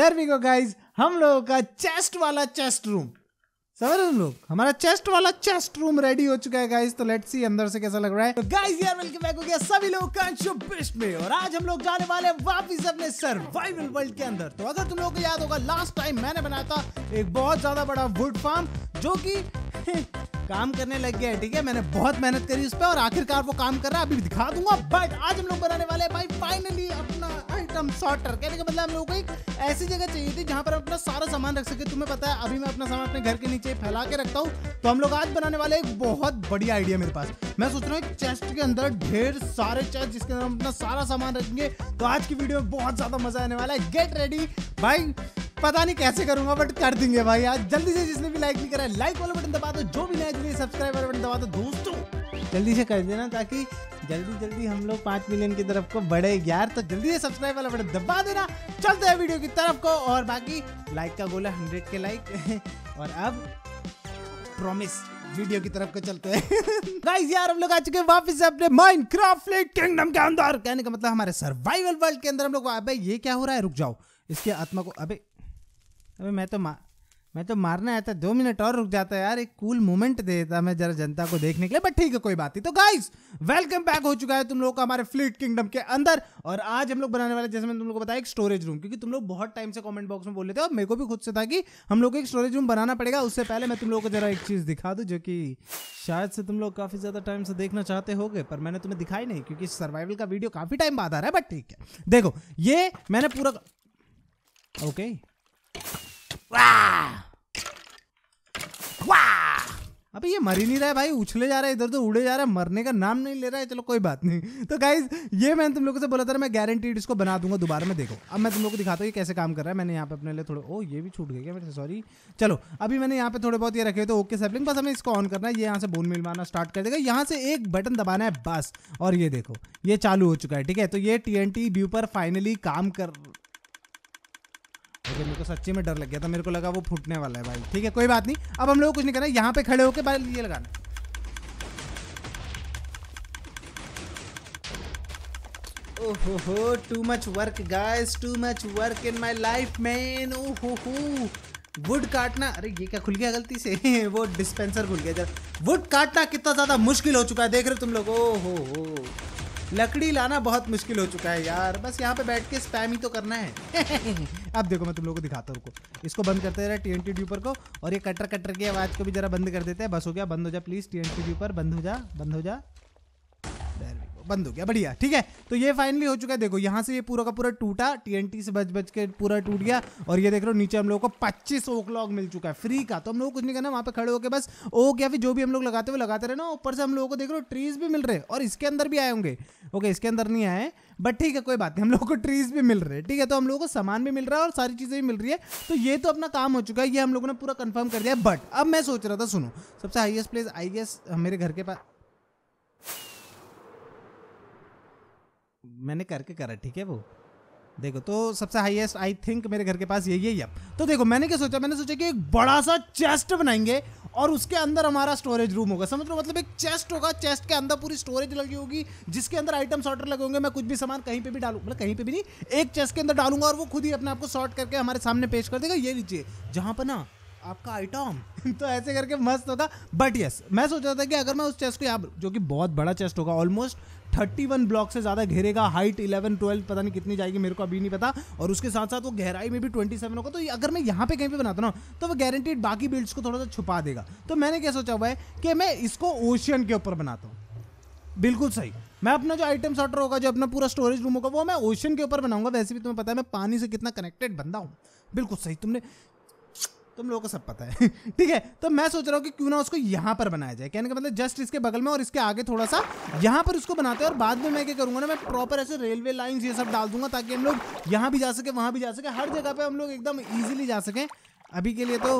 There we go guys हम लोगों का चेस्ट वाला चेस्ट रूम समझ रहे लोग हमारा चेस्ट वाला चेस्ट रूम रेडी हो चुका है गाइस तो लेट्स सी अंदर से कैसा लग रहा है तो गाइस यार वेलकम बैक हो गया सभी लोग कांशो बेस्ट में और आज हम लोग जाने वाले हैं वापस अपने सर्वाइवल वर्ल्ड के अंदर तो अगर तुम लोगों को याद होगा लास्ट टाइम मैंने बनाया था एक बहुत ज्यादा बड़ा वुड फार्म जो की काम करने लग गया है ठीक है मैंने बहुत मेहनत करी उस पर और आखिरकार वो काम कर रहा है अभी दिखा दूंगा बट आज हम लोग बनाने वाले भाई फाइनली अपना आइटम शॉर्ट कर कहने का मतलब हम लोगों को एक ऐसी जगह चाहिए थी जहाँ पर अपना सारा सामान रख सके तुम्हें पता है अभी मैं अपना सामान अपने घर के नीचे फैला के रखता हूँ तो हम लोग आज बनाने वाले एक बहुत बढ़िया आइडिया मेरे पास मैं सोच रहा हूँ चेस्ट के अंदर ढेर सारे चेस्ट जिसके अंदर हम अपना सारा सामान रखेंगे तो आज की वीडियो में बहुत ज्यादा मजा आने वाला है गेट रेडी भाई पता नहीं कैसे करूंगा बट कर देंगे भाई आज जल्दी से जिसने भी लाइक नहीं करा लाइक वाला बटन दबा दो जो भी नया जल्दी सब्सक्राइब वाला बटन दबा दो दोस्तों जल्दी से कर देना ताकि जल्दी जल्दी हम लोग पांच मिलियन की तरफ को बढ़े यार तो जल्दी से सब्सक्राइब वाला बटन दबा देना चलते हैं वीडियो की तरफ को और बाकी लाइक का बोला हंड्रेड के लाइक और अब प्रॉमिस वीडियो की तरफ को चलते हैं गाइस यार हम लोग आ चुके हैं वापस से अपने माइनक्राफ्ट किंगडम के अंदर कहने का मतलब हमारे सर्वाइवल वर्ल्ड के अंदर हम लोग अबे ये क्या हो रहा है रुक जाओ इसके आत्मा को अबे अबे मैं तो मा मैं तो मारने आया था दो मिनट और रुक जाता यार एक कूल मोमेंट दे देता मैं जरा जनता को देखने के लिए बट ठीक है कोई बात नहीं तो गाइस वेलकम बैक हो चुका है तुम लोग का हमारे फ्लिट किंगडम के अंदर और आज हम लोग बनाने वाले जैसे मैंने तुम लोग को बताया एक स्टोरेज रूम क्योंकि तुम लोग बहुत टाइम से कॉमेंट बॉक्स में बोल रहे थे और मेरे को भी खुद से था कि हम लोग को एक स्टोरेज रूम बनाना पड़ेगा उससे पहले मैं तुम लोग को जरा एक चीज़ दिखा दू जो कि शायद से तुम लोग काफ़ी ज़्यादा टाइम से देखना चाहते हो पर मैंने तुम्हें दिखाई नहीं क्योंकि सर्वाइवल का वीडियो काफ़ी टाइम बाद आ रहा है बट ठीक है देखो ये मैंने पूरा ओके अबे ये मर ही नहीं रहा है भाई उछले जा रहा है इधर तो उड़े जा रहा है मरने का नाम नहीं ले रहा है चलो कोई बात नहीं तो गाइज ये मैंने तुम लोगों से बोला था मैं गारंटीड इसको बना दूंगा दोबारा में देखो अब मैं तुम लोग को दिखाता हूँ कैसे काम कर रहा है मैंने यहाँ पे अपने लिए थोड़े ओ ये भी छूट गया क्या मेरे सॉरी चलो अभी मैंने यहाँ पे थोड़े बहुत ये रखे तो ओके सेपलिंग बस हमें इसको ऑन करना है ये यहाँ से बोन मिलवाना स्टार्ट कर देगा यहाँ से एक बटन दबाना है बस और ये देखो ये चालू हो चुका है ठीक है तो ये टी एन व्यू पर फाइनली काम कर मेरे को सच्ची में डर लग गया था मेरे को लगा वो फूटने वाला है भाई ठीक है कोई बात नहीं अब हम लोग कुछ नहीं करना यहाँ पे खड़े होके भाई ये लगाना ओहो हो too much work guys too much work in my life man ओहो वुड काटना अरे ये क्या खुल गया गलती से वो डिस्पेंसर खुल गया जरा वुड काटना कितना ज़्यादा मुश्किल हो चुका है देख रहे हो तुम लोग ओहो लकड़ी लाना बहुत मुश्किल हो चुका है यार बस यहाँ पे बैठ के स्पैम ही तो करना है अब देखो मैं तुम लोगों को दिखाता हूँ इसको बंद करते रहे टी एन ड्यूपर को और ये कटर कटर की आवाज़ को भी जरा बंद कर देते हैं बस हो गया बंद हो जा प्लीज़ टी एन ड्यूपर बंद हो जा बंद हो जा बंद हो गया बढ़िया ठीक है तो ये फाइनली हो चुका है देखो यहाँ से ये पूरा का पूरा टूटा टी से बच बच के पूरा टूट गया और ये देख रहे हो नीचे हम लोग को पच्चीस ओकलॉग मिल चुका है फ्री का तो हम लोग कुछ नहीं करना वहाँ पे खड़े होकर बस ओक या फिर जो भी हम लोग लगाते हुए लगाते रहे ना ऊपर से हम लोगों को देख रहे हो ट्रीज भी मिल रहे और इसके अंदर भी आए होंगे ओके इसके अंदर नहीं आए बट ठीक है कोई बात नहीं हम लोग को ट्रीज भी मिल रहे हैं ठीक है तो हम लोगों को सामान भी मिल रहा है और सारी चीज़ें भी मिल रही है तो ये तो अपना काम हो चुका है ये हम लोगों ने पूरा कंफर्म कर दिया बट अब मैं सोच रहा था सुनो सबसे हाईएस्ट प्लेस आई गेस मेरे घर के पास मैंने करके करा ठीक है वो देखो तो सबसे हाईएस्ट आई थिंक मेरे घर के पास यही है अब तो देखो मैंने क्या सोचा मैंने सोचा कि एक बड़ा सा चेस्ट बनाएंगे और उसके अंदर हमारा स्टोरेज रूम होगा समझ लो मतलब एक चेस्ट होगा चेस्ट के अंदर पूरी स्टोरेज लगी होगी जिसके अंदर आइटम सॉर्टर लगे होंगे मैं कुछ भी सामान कहीं पे भी डालू मतलब कहीं पे भी नहीं एक चेस्ट के अंदर डालूंगा और वो खुद ही अपने आप को सॉर्ट करके हमारे सामने पेश कर देगा ये लीजिए जहाँ पर ना आपका आइटम तो ऐसे करके मस्त होगा बट यस मैं सोच रहा था कि अगर मैं उस चेस्ट को यहाँ जो कि बहुत बड़ा चेस्ट होगा ऑलमोस्ट 31 ब्लॉक से ज़्यादा घेरेगा हाइट 11, 12 पता नहीं कितनी जाएगी मेरे को अभी नहीं पता और उसके साथ साथ वो गहराई में भी 27 होगा तो अगर मैं यहाँ पे कहीं पे बनाता ना तो वो गारंटीड बाकी बिल्ड्स को थोड़ा सा छुपा देगा तो मैंने क्या सोचा हुआ है कि मैं इसको ओशियन के ऊपर बनाता हूँ बिल्कुल सही मैं अपना जो आइटम सॉटर होगा जो अपना पूरा स्टोरेज रूम होगा वो मैं ओशन के ऊपर बनाऊंगा वैसे भी तुम्हें पता है मैं पानी से कितना कनेक्टेड बंदा हूँ बिल्कुल सही तुमने तुम लोगों को सब पता है ठीक है तो मैं सोच रहा हूँ कि क्यों ना उसको यहाँ पर बनाया जाए कहने का मतलब जस्ट इसके बगल में और इसके आगे थोड़ा सा यहाँ पर उसको बनाते हैं और बाद में मैं क्या करूँगा ना मैं प्रॉपर ऐसे रेलवे लाइन ये सब डाल दूंगा ताकि हम लोग यहाँ भी जा सके वहाँ भी जा सके हर जगह पर हम लोग एकदम ईजिली जा सकें अभी के लिए तो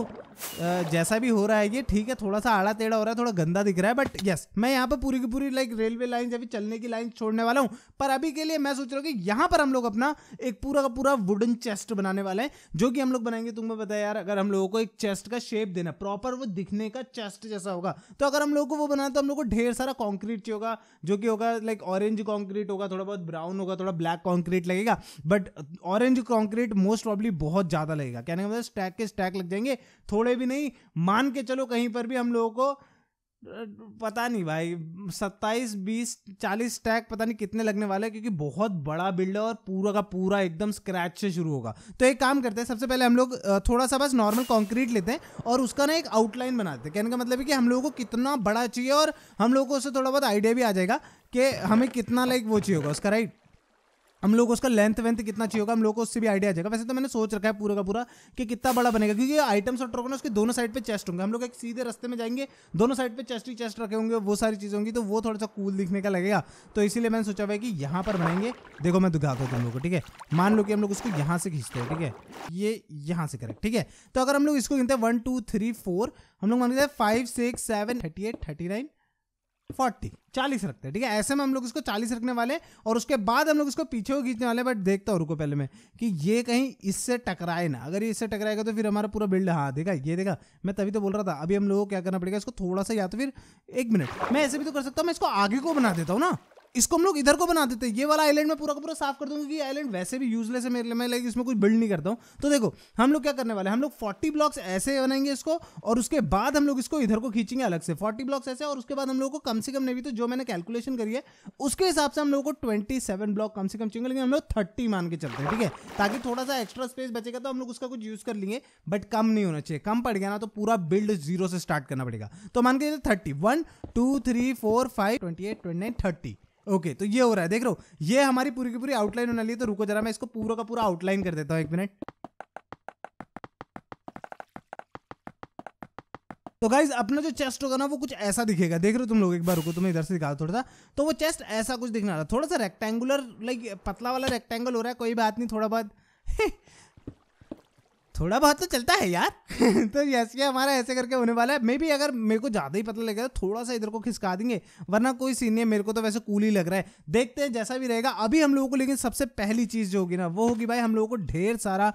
जैसा भी हो रहा है ये ठीक है थोड़ा सा आड़ा टेढ़ा हो रहा है थोड़ा गंदा दिख रहा है बट यस मैं यहाँ पर पूरी की पूरी लाइक रेलवे लाइन या चलने की लाइन छोड़ने वाला हूँ पर अभी के लिए मैं सोच रहा हूँ कि यहाँ पर हम लोग अपना एक पूरा का पूरा वुडन चेस्ट बनाने वाला है जो कि हम लोग बनाएंगे तुम्हें बताया यार अगर हम लोगों को एक चेस्ट का शेप देना प्रॉपर वो दिखने का चेस्ट जैसा होगा तो अगर हम लोग को वो बनाए तो हम लोग को ढेर सारा कॉन्क्रीट चाहिए होगा जो कि होगा लाइक ऑरेंज कॉन्क्रीट होगा थोड़ा बहुत ब्राउन होगा थोड़ा ब्लैक कॉन्क्रीट लगेगा but orange concrete most probably बहुत ज़्यादा लगेगा कहने का मतलब स्टैक के स्टैक अटैक लग जाएंगे थोड़े भी नहीं मान के चलो कहीं पर भी हम लोगों को पता नहीं भाई सत्ताईस बीस चालीस टैग पता नहीं कितने लगने वाले क्योंकि बहुत बड़ा बिल्ड है और पूरा का पूरा एकदम स्क्रैच से शुरू होगा तो एक काम करते हैं सबसे पहले हम लोग थोड़ा सा बस नॉर्मल कंक्रीट लेते हैं और उसका ना एक आउटलाइन बनाते हैं कहने का मतलब है कि हम लोगों को कितना बड़ा चाहिए और हम लोगों को उससे थोड़ा बहुत आइडिया भी आ जाएगा कि हमें कितना लाइक वो चाहिए होगा उसका राइट हम लोग उसका लेंथ वेंथ कितना चाहिए होगा हम लोग को उससे भी आइडिया आ जाएगा वैसे तो मैंने सोच रखा है पूरा का पूरा कि कितना बड़ा बनेगा क्योंकि आइटम्स और ट्रोकन उसके दोनों साइड पे चेस्ट होंगे हम लोग एक सीधे रस्ते में जाएंगे दोनों साइड पे चेस्ट ही चेस्ट रखे होंगे वो सारी चीज़ होंगी तो वो थोड़ा सा कूल दिखने का लगेगा तो इसीलिए मैंने सोचा हुआ कि यहाँ पर बनाएंगे देखो मैं दुखा हूँ तुम लोग को ठीक है मान लो कि हम लोग उसको यहाँ से खींचते हैं ठीक है ये यहाँ से करेक्ट ठीक है तो अगर हम लोग इसको गिनते हैं वन टू थ्री फोर हम लोग मान लेते हैं five six seven thirty eight thirty nine forty चालीस रखते हैं ठीक है ऐसे में हम लोग इसको चालीस रखने वाले और उसके बाद हम लोग इसको पीछे को खींचने वाले बट देखता हूँ रुको पहले मैं कि ये कहीं इससे टकराए ना अगर ये इससे टकराएगा तो फिर हमारा पूरा बिल्ड हाँ देखा ये देखा मैं तभी तो बोल रहा था अभी हम लोगों को क्या करना पड़ेगा इसको थोड़ा सा या तो फिर एक मिनट मैं ऐसे भी तो कर सकता हूँ मैं इसको आगे को बना देता हूँ ना इसको हम लोग इधर को बना देते हैं ये वाला आइलैंड मैं पूरा का पूरा साफ कर दूंगा क्योंकि आइलैंड वैसे भी यूजलेस है मेरे लिए मैं लाइक इसमें कुछ बिल्ड नहीं करता हूँ तो देखो हम लोग क्या करने वाले हम लोग फोर्टी ब्लॉक्स ऐसे बनाएंगे इसको और उसके बाद हम लोग इसको इधर को खींचेंगे अलग से फोर्टी ब्लॉक्स ऐसे और उसके बाद हम लोग को कम से कम नहीं भी तो जो मैंने कैलकुलेशन करी है उसके हिसाब से हम लोग को ट्वेंटी ब्लॉक कम से कम चाहिए लेकिन हम लोग थर्टी मान के चलते हैं ठीक है ताकि थोड़ा सा एक्स्ट्रा स्पेस बचेगा तो हम लोग उसका कुछ यूज कर लेंगे बट कम नहीं होना चाहिए कम पड़ गया ना तो पूरा बिल्ड जीरो से स्टार्ट करना पड़ेगा तो मान के thirty one two three four five twenty eight twenty nine thirty okay तो ये हो रहा है देख लो ये हमारी पूरी की पूरी आउटलाइन होने लगी तो रुको जरा मैं इसको पूरा का पूरा आउटलाइन कर देता हूँ एक मिनट तो गाइज अपना जो चेस्ट होगा ना वो कुछ ऐसा दिखेगा देख रहे हो तुम लोग एक बार रुको तुम्हें इधर से दिखा थोड़ा सा तो वो चेस्ट ऐसा कुछ दिखना रहा थोड़ा सा रेक्टेंगुलर लाइक पतला वाला रेक्टेंगल हो रहा है कोई बात नहीं थोड़ा बहुत थोड़ा बहुत तो चलता है यार तो यस ये हमारा ऐसे करके होने वाला है मे भी अगर मेरे को ज़्यादा ही पता लगेगा तो थोड़ा सा इधर को खिसका देंगे वरना कोई सीन नहीं मेरे को तो वैसे कूल ही लग रहा है देखते हैं जैसा भी रहेगा अभी हम लोगों को लेकिन सबसे पहली चीज़ जो होगी ना वो होगी भाई हम लोगों को ढेर सारा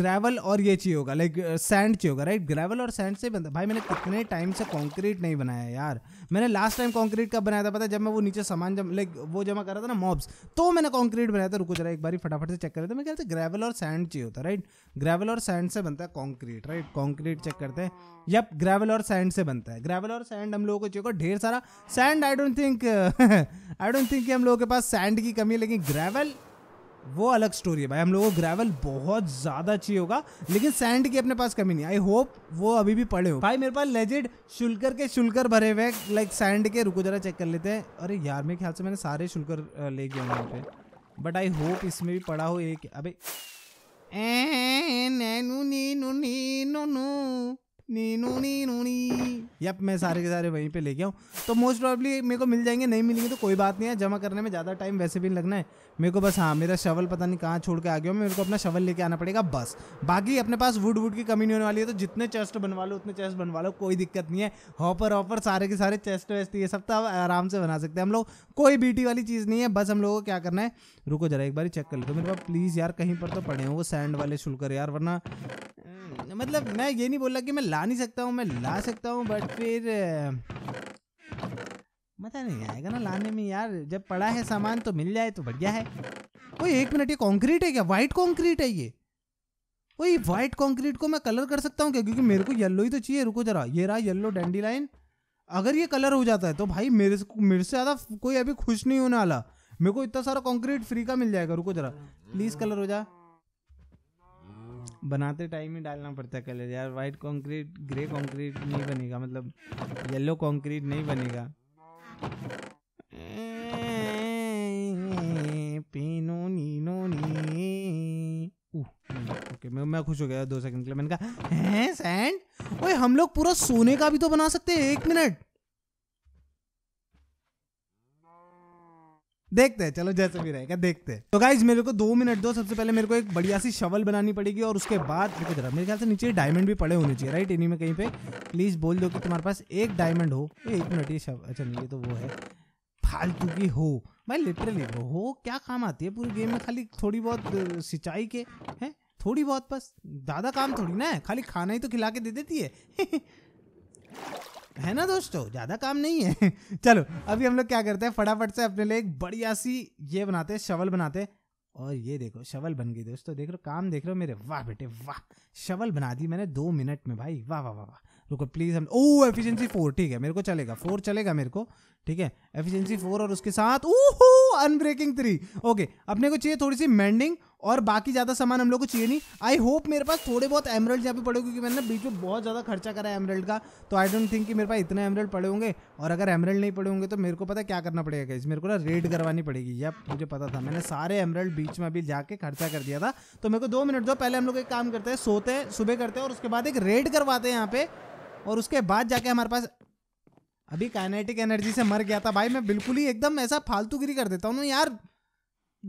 ग्रेवल और ये चाहिए होगा लाइक सैंड चाहिए होगा राइट ग्रेवल और सैंड से बनता भाई मैंने कितने टाइम से कॉन्क्रीट नहीं बनाया यार मैंने लास्ट टाइम कॉन्क्रीट का बनाया था पता जब मैं वो नीचे सामान जम लाइक वो जमा कर रहा था ना मॉब्स तो मैंने कॉन्क्रीट बनाया था रुको जरा एक बार फटाफट से चेक कर रहे थे मैं कहते ग्रेवल और सैंड चाहिए होता राइट ग्रेवल और सैंड से बनता है कॉन्क्रीट राइट कॉन्क्रीट चेक करते हैं यप ग्रेवल और सैंड से बनता है ग्रेवल और सैंड हम लोगों को चाहिए ढेर सारा sand I don't think I don't think हम लोगों के पास सैंड की कमी है लेकिन ग्रेवल वो अलग स्टोरी है भाई हम लोगों को ग्रेवल बहुत ज़्यादा चाहिए होगा लेकिन सैंड की अपने पास कमी नहीं आई होप वो अभी भी पड़े हो भाई मेरे पास लेजेड शुल्कर के शुल्कर भरे हुए लाइक सैंड के रुको जरा चेक कर लेते हैं अरे यार मेरे ख्याल से मैंने सारे शुल्कर ले गया यहाँ पे बट आई होप इसमें भी पड़ा हो एक अभी नी नू नीनू नीनू नी यप मैं सारे के सारे वहीं पे ले गया हूँ तो मोस्ट प्रॉब्ली मेरे को मिल जाएंगे नहीं मिलेंगे तो कोई बात नहीं है जमा करने में ज़्यादा टाइम वैसे भी लगना है मेरे को बस हाँ मेरा शवल पता नहीं कहाँ छोड़ के आ गया हूँ मेरे को अपना शवल लेके आना पड़ेगा बस बाकी अपने पास वुड वुड की कमी नहीं होने वाली है तो जितने चेस्ट बनवा लो उतने चेस्ट बनवा लो कोई दिक्कत नहीं है हॉपर हॉपर सारे के सारे चेस्ट वेस्ट ये सब तो आराम से बना सकते हैं हम लोग कोई बीटी वाली चीज़ नहीं है बस हम लोगों को क्या करना है रुको जरा एक बार चेक कर लेते मेरे पास प्लीज़ यार कहीं पर तो पड़े हो वो सैंड वाले शुल्कर यार वरना हम्म, मतलब मैं ये नहीं बोल रहा कि मैं ला नहीं सकता हूँ मैं ला सकता हूँ बट फिर मज़ा नहीं आएगा ना लाने में यार जब पड़ा है सामान तो मिल जाए तो बढ़िया है वही एक मिनट ये कॉन्क्रीट है क्या वाइट कॉन्क्रीट है ये वही वाइट कॉन्क्रीट को मैं कलर कर सकता हूँ क्या क्योंकि मेरे को येल्लो ही तो चाहिए रुको जरा ये रहा येल्लो डेंडी लाइन अगर ये कलर हो जाता है तो भाई मेरे से मेरे से ज़्यादा कोई अभी खुश नहीं होने वाला मेरे को इतना सारा कॉन्क्रीट फ्री का मिल जाएगा रुको जरा प्लीज़ कलर हो जाए बनाते टाइम ही डालना पड़ता है कलर यार वाइट कंक्रीट ग्रे कंक्रीट नहीं बनेगा मतलब येलो कंक्रीट नहीं बनेगा पीनो नीनो नी ओके मैं मैं खुश हो गया दो सेकंड के लिए मैंने कहा हैं सैंड ओए हम लोग पूरा सोने का भी तो बना सकते हैं एक मिनट देखते हैं चलो जैसे भी रहेगा देखते हैं तो गाइज मेरे को दो मिनट दो सबसे पहले मेरे को एक बढ़िया सी शवल बनानी पड़ेगी और उसके बाद देखो जरा मेरे ख्याल से नीचे डायमंड भी पड़े होने चाहिए राइट इन्हीं में कहीं पे प्लीज बोल दो कि तुम्हारे पास एक डायमंड हो एक मिनट ये शवल अच्छा नहीं ये तो वो है फालतू की हो भाई लिटरली हो क्या काम आती है पूरी गेम में खाली थोड़ी बहुत सिंचाई के हैं थोड़ी बहुत बस ज़्यादा काम थोड़ी ना है खाली खाना ही तो खिला के दे देती है है ना दोस्तों ज़्यादा काम नहीं है चलो अभी हम लोग क्या करते हैं फटाफट से अपने लिए एक बढ़िया सी ये बनाते हैं शवल बनाते हैं और ये देखो शवल बन गई दोस्तों देख रहे हो काम देख रहे हो मेरे वाह बेटे वाह शवल बना दी मैंने दो मिनट में भाई वाह वाह वाह वाह रुको प्लीज़ हम ओ एफिशिएंसी फोर ठीक है मेरे को चलेगा फोर चलेगा मेरे को ठीक है एफिशिएंसी फोर और उसके साथ ओहो अनब्रेकिंग थ्री ओके अपने को चाहिए थोड़ी सी मेंडिंग और बाकी ज़्यादा सामान हम लोग को चाहिए नहीं आई होप मेरे पास थोड़े बहुत एमरल्ड यहाँ पे पड़े क्योंकि मैंने बीच में बहुत ज़्यादा खर्चा करा है एमरल्ड का तो आई डोंट थिंक कि मेरे पास इतने एमरल्ड पड़े होंगे और अगर एमरल्ड नहीं पड़े होंगे तो मेरे को पता क्या करना पड़ेगा गाइज मेरे को ना रेड करवानी पड़ेगी या मुझे पता था मैंने सारे एमरल्ड बीच में अभी जाके खर्चा कर दिया था तो मेरे को दो मिनट दो पहले हम लोग एक काम करते हैं सोते हैं सुबह करते हैं और उसके बाद एक रेड करवाते हैं यहाँ पे और उसके बाद जाके हमारे पास अभी काइनेटिक एनर्जी से मर गया था भाई मैं बिल्कुल ही एकदम ऐसा फालतूगिरी कर देता हूँ ना यार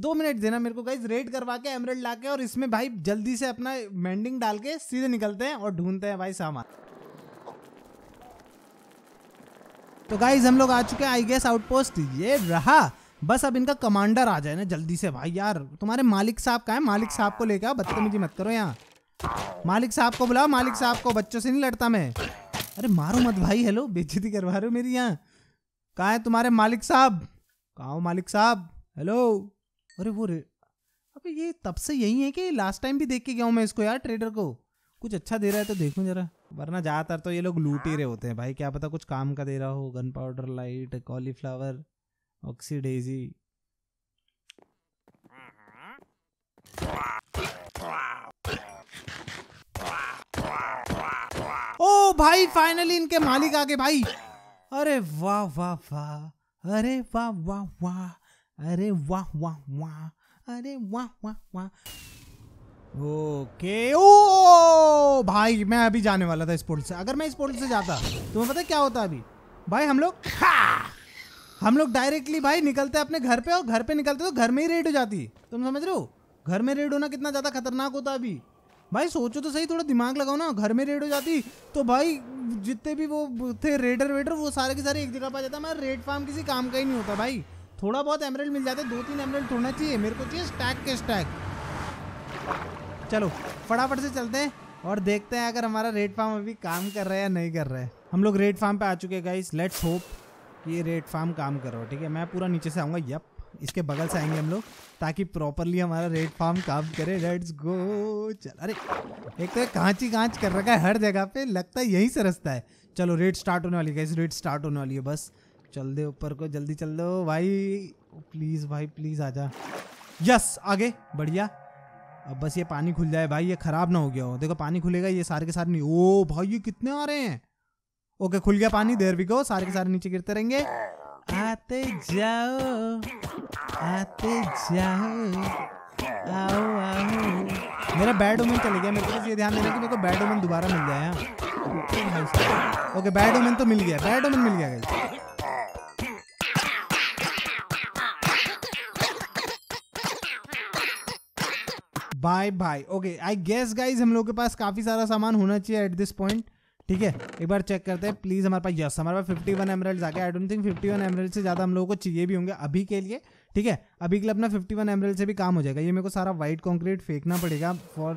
दो मिनट देना मेरे को गाइज रेड करवा के एमरेड ला के और इसमें भाई जल्दी से अपना मैंडिंग डाल के सीधे निकलते हैं और ढूंढते हैं भाई सामान तो गाइज हम लोग आ चुके हैं आई गेस आउटपोस्ट ये रहा बस अब इनका कमांडर आ जाए ना जल्दी से भाई यार तुम्हारे मालिक साहब का है मालिक साहब को लेकर आओ बदतमीजी मत करो यहाँ मालिक साहब को बुलाओ मालिक साहब को बच्चों से नहीं लड़ता मैं अरे मारो मत भाई हेलो बेचती करवा रहे हो मेरी यहाँ कहाँ है तुम्हारे मालिक साहब कहा मालिक साहब हेलो अरे वो अबे ये तब से यही है कि लास्ट टाइम भी देख के गया हूँ मैं इसको यार ट्रेडर को कुछ अच्छा दे रहा है तो देखूँ जरा वरना ज़्यादातर तो ये लोग लूट ही हाँ। रहे होते हैं भाई क्या पता कुछ काम का दे रहा हो गन पाउडर लाइट कॉलीफ्लावर ऑक्सीडेजी ओ भाई फाइनली इनके मालिक आ गए भाई अरे वाह वाह वाह अरे वाह वाह वाह अरे वाह वाह वाह अरे वाह वाह वाह ओके ओ भाई मैं अभी जाने वाला था इस पोर्टल से अगर मैं इस पोर्टल से जाता तुम्हें पता क्या होता अभी भाई हम लोग हम लोग डायरेक्टली भाई निकलते अपने घर पे और घर पे निकलते तो घर में ही रेड हो जाती तुम समझ रहे हो घर में रेड होना कितना ज़्यादा खतरनाक होता अभी भाई सोचो तो सही थोड़ा दिमाग लगाओ ना घर में रेड हो जाती तो भाई जितने भी वो थे रेडर वेडर वो सारे के सारे एक जगह पर जाता मैं रेड फार्म किसी काम का ही नहीं होता भाई थोड़ा बहुत एमरल्ड मिल जाता है दो तीन एमरल्ड तोड़ना चाहिए मेरे को चाहिए स्टैक के स्टैक चलो फटाफट से चलते हैं और देखते हैं अगर हमारा रेड फार्म अभी काम कर रहा है या नहीं कर रहा है हम लोग रेड फार्म पे आ चुके हैं गाइस लेट्स होप कि रेड फार्म काम कर रहा हो ठीक है मैं पूरा नीचे से आऊँगा यप इसके बगल से आएंगे हम लोग ताकि प्रॉपरली हमारा रेड फार्म काम करे लेट्स गो चल अरे एक तो कांच ही कांच कर रखा है हर जगह पे लगता है यहीं से रस्ता है चलो रेड स्टार्ट होने वाली है रेड स्टार्ट होने वाली है बस चल दे ऊपर को जल्दी चल दो भाई प्लीज़ भाई प्लीज़ आ जा यस आगे बढ़िया अब बस ये पानी खुल जाए भाई ये ख़राब ना हो गया हो देखो पानी खुलेगा ये सारे के सारे नहीं ओ भाई ये कितने आ रहे हैं ओके खुल गया पानी देर भी गो सारे के सारे नीचे गिरते रहेंगे आते जाओ आते जाओ आओ आओ मेरा बैड ओमन चले गया मेरे पास ये ध्यान देना कि मेरे को बैड ओमन दोबारा मिल जाए हाँ। ओके बैड ओमन तो मिल गया बैड ओमन मिल गया bye bye okay I guess guys हम लोग के पास काफ़ी सारा सामान होना चाहिए एट दिस पॉइंट ठीक है एक बार चेक करते हैं प्लीज़ हमारे पास यस हमारे पास फिफ्टी वन एमरेल्स आ गए I don't think fifty one emerald से ज़्यादा हम लोगों को चाहिए भी होंगे अभी के लिए ठीक है अभी के लिए अपना फिफ्टी वन एमरेल्ड से भी काम हो जाएगा ये मेरे को सारा वाइट कॉन्क्रीट फेंकना पड़ेगा फॉर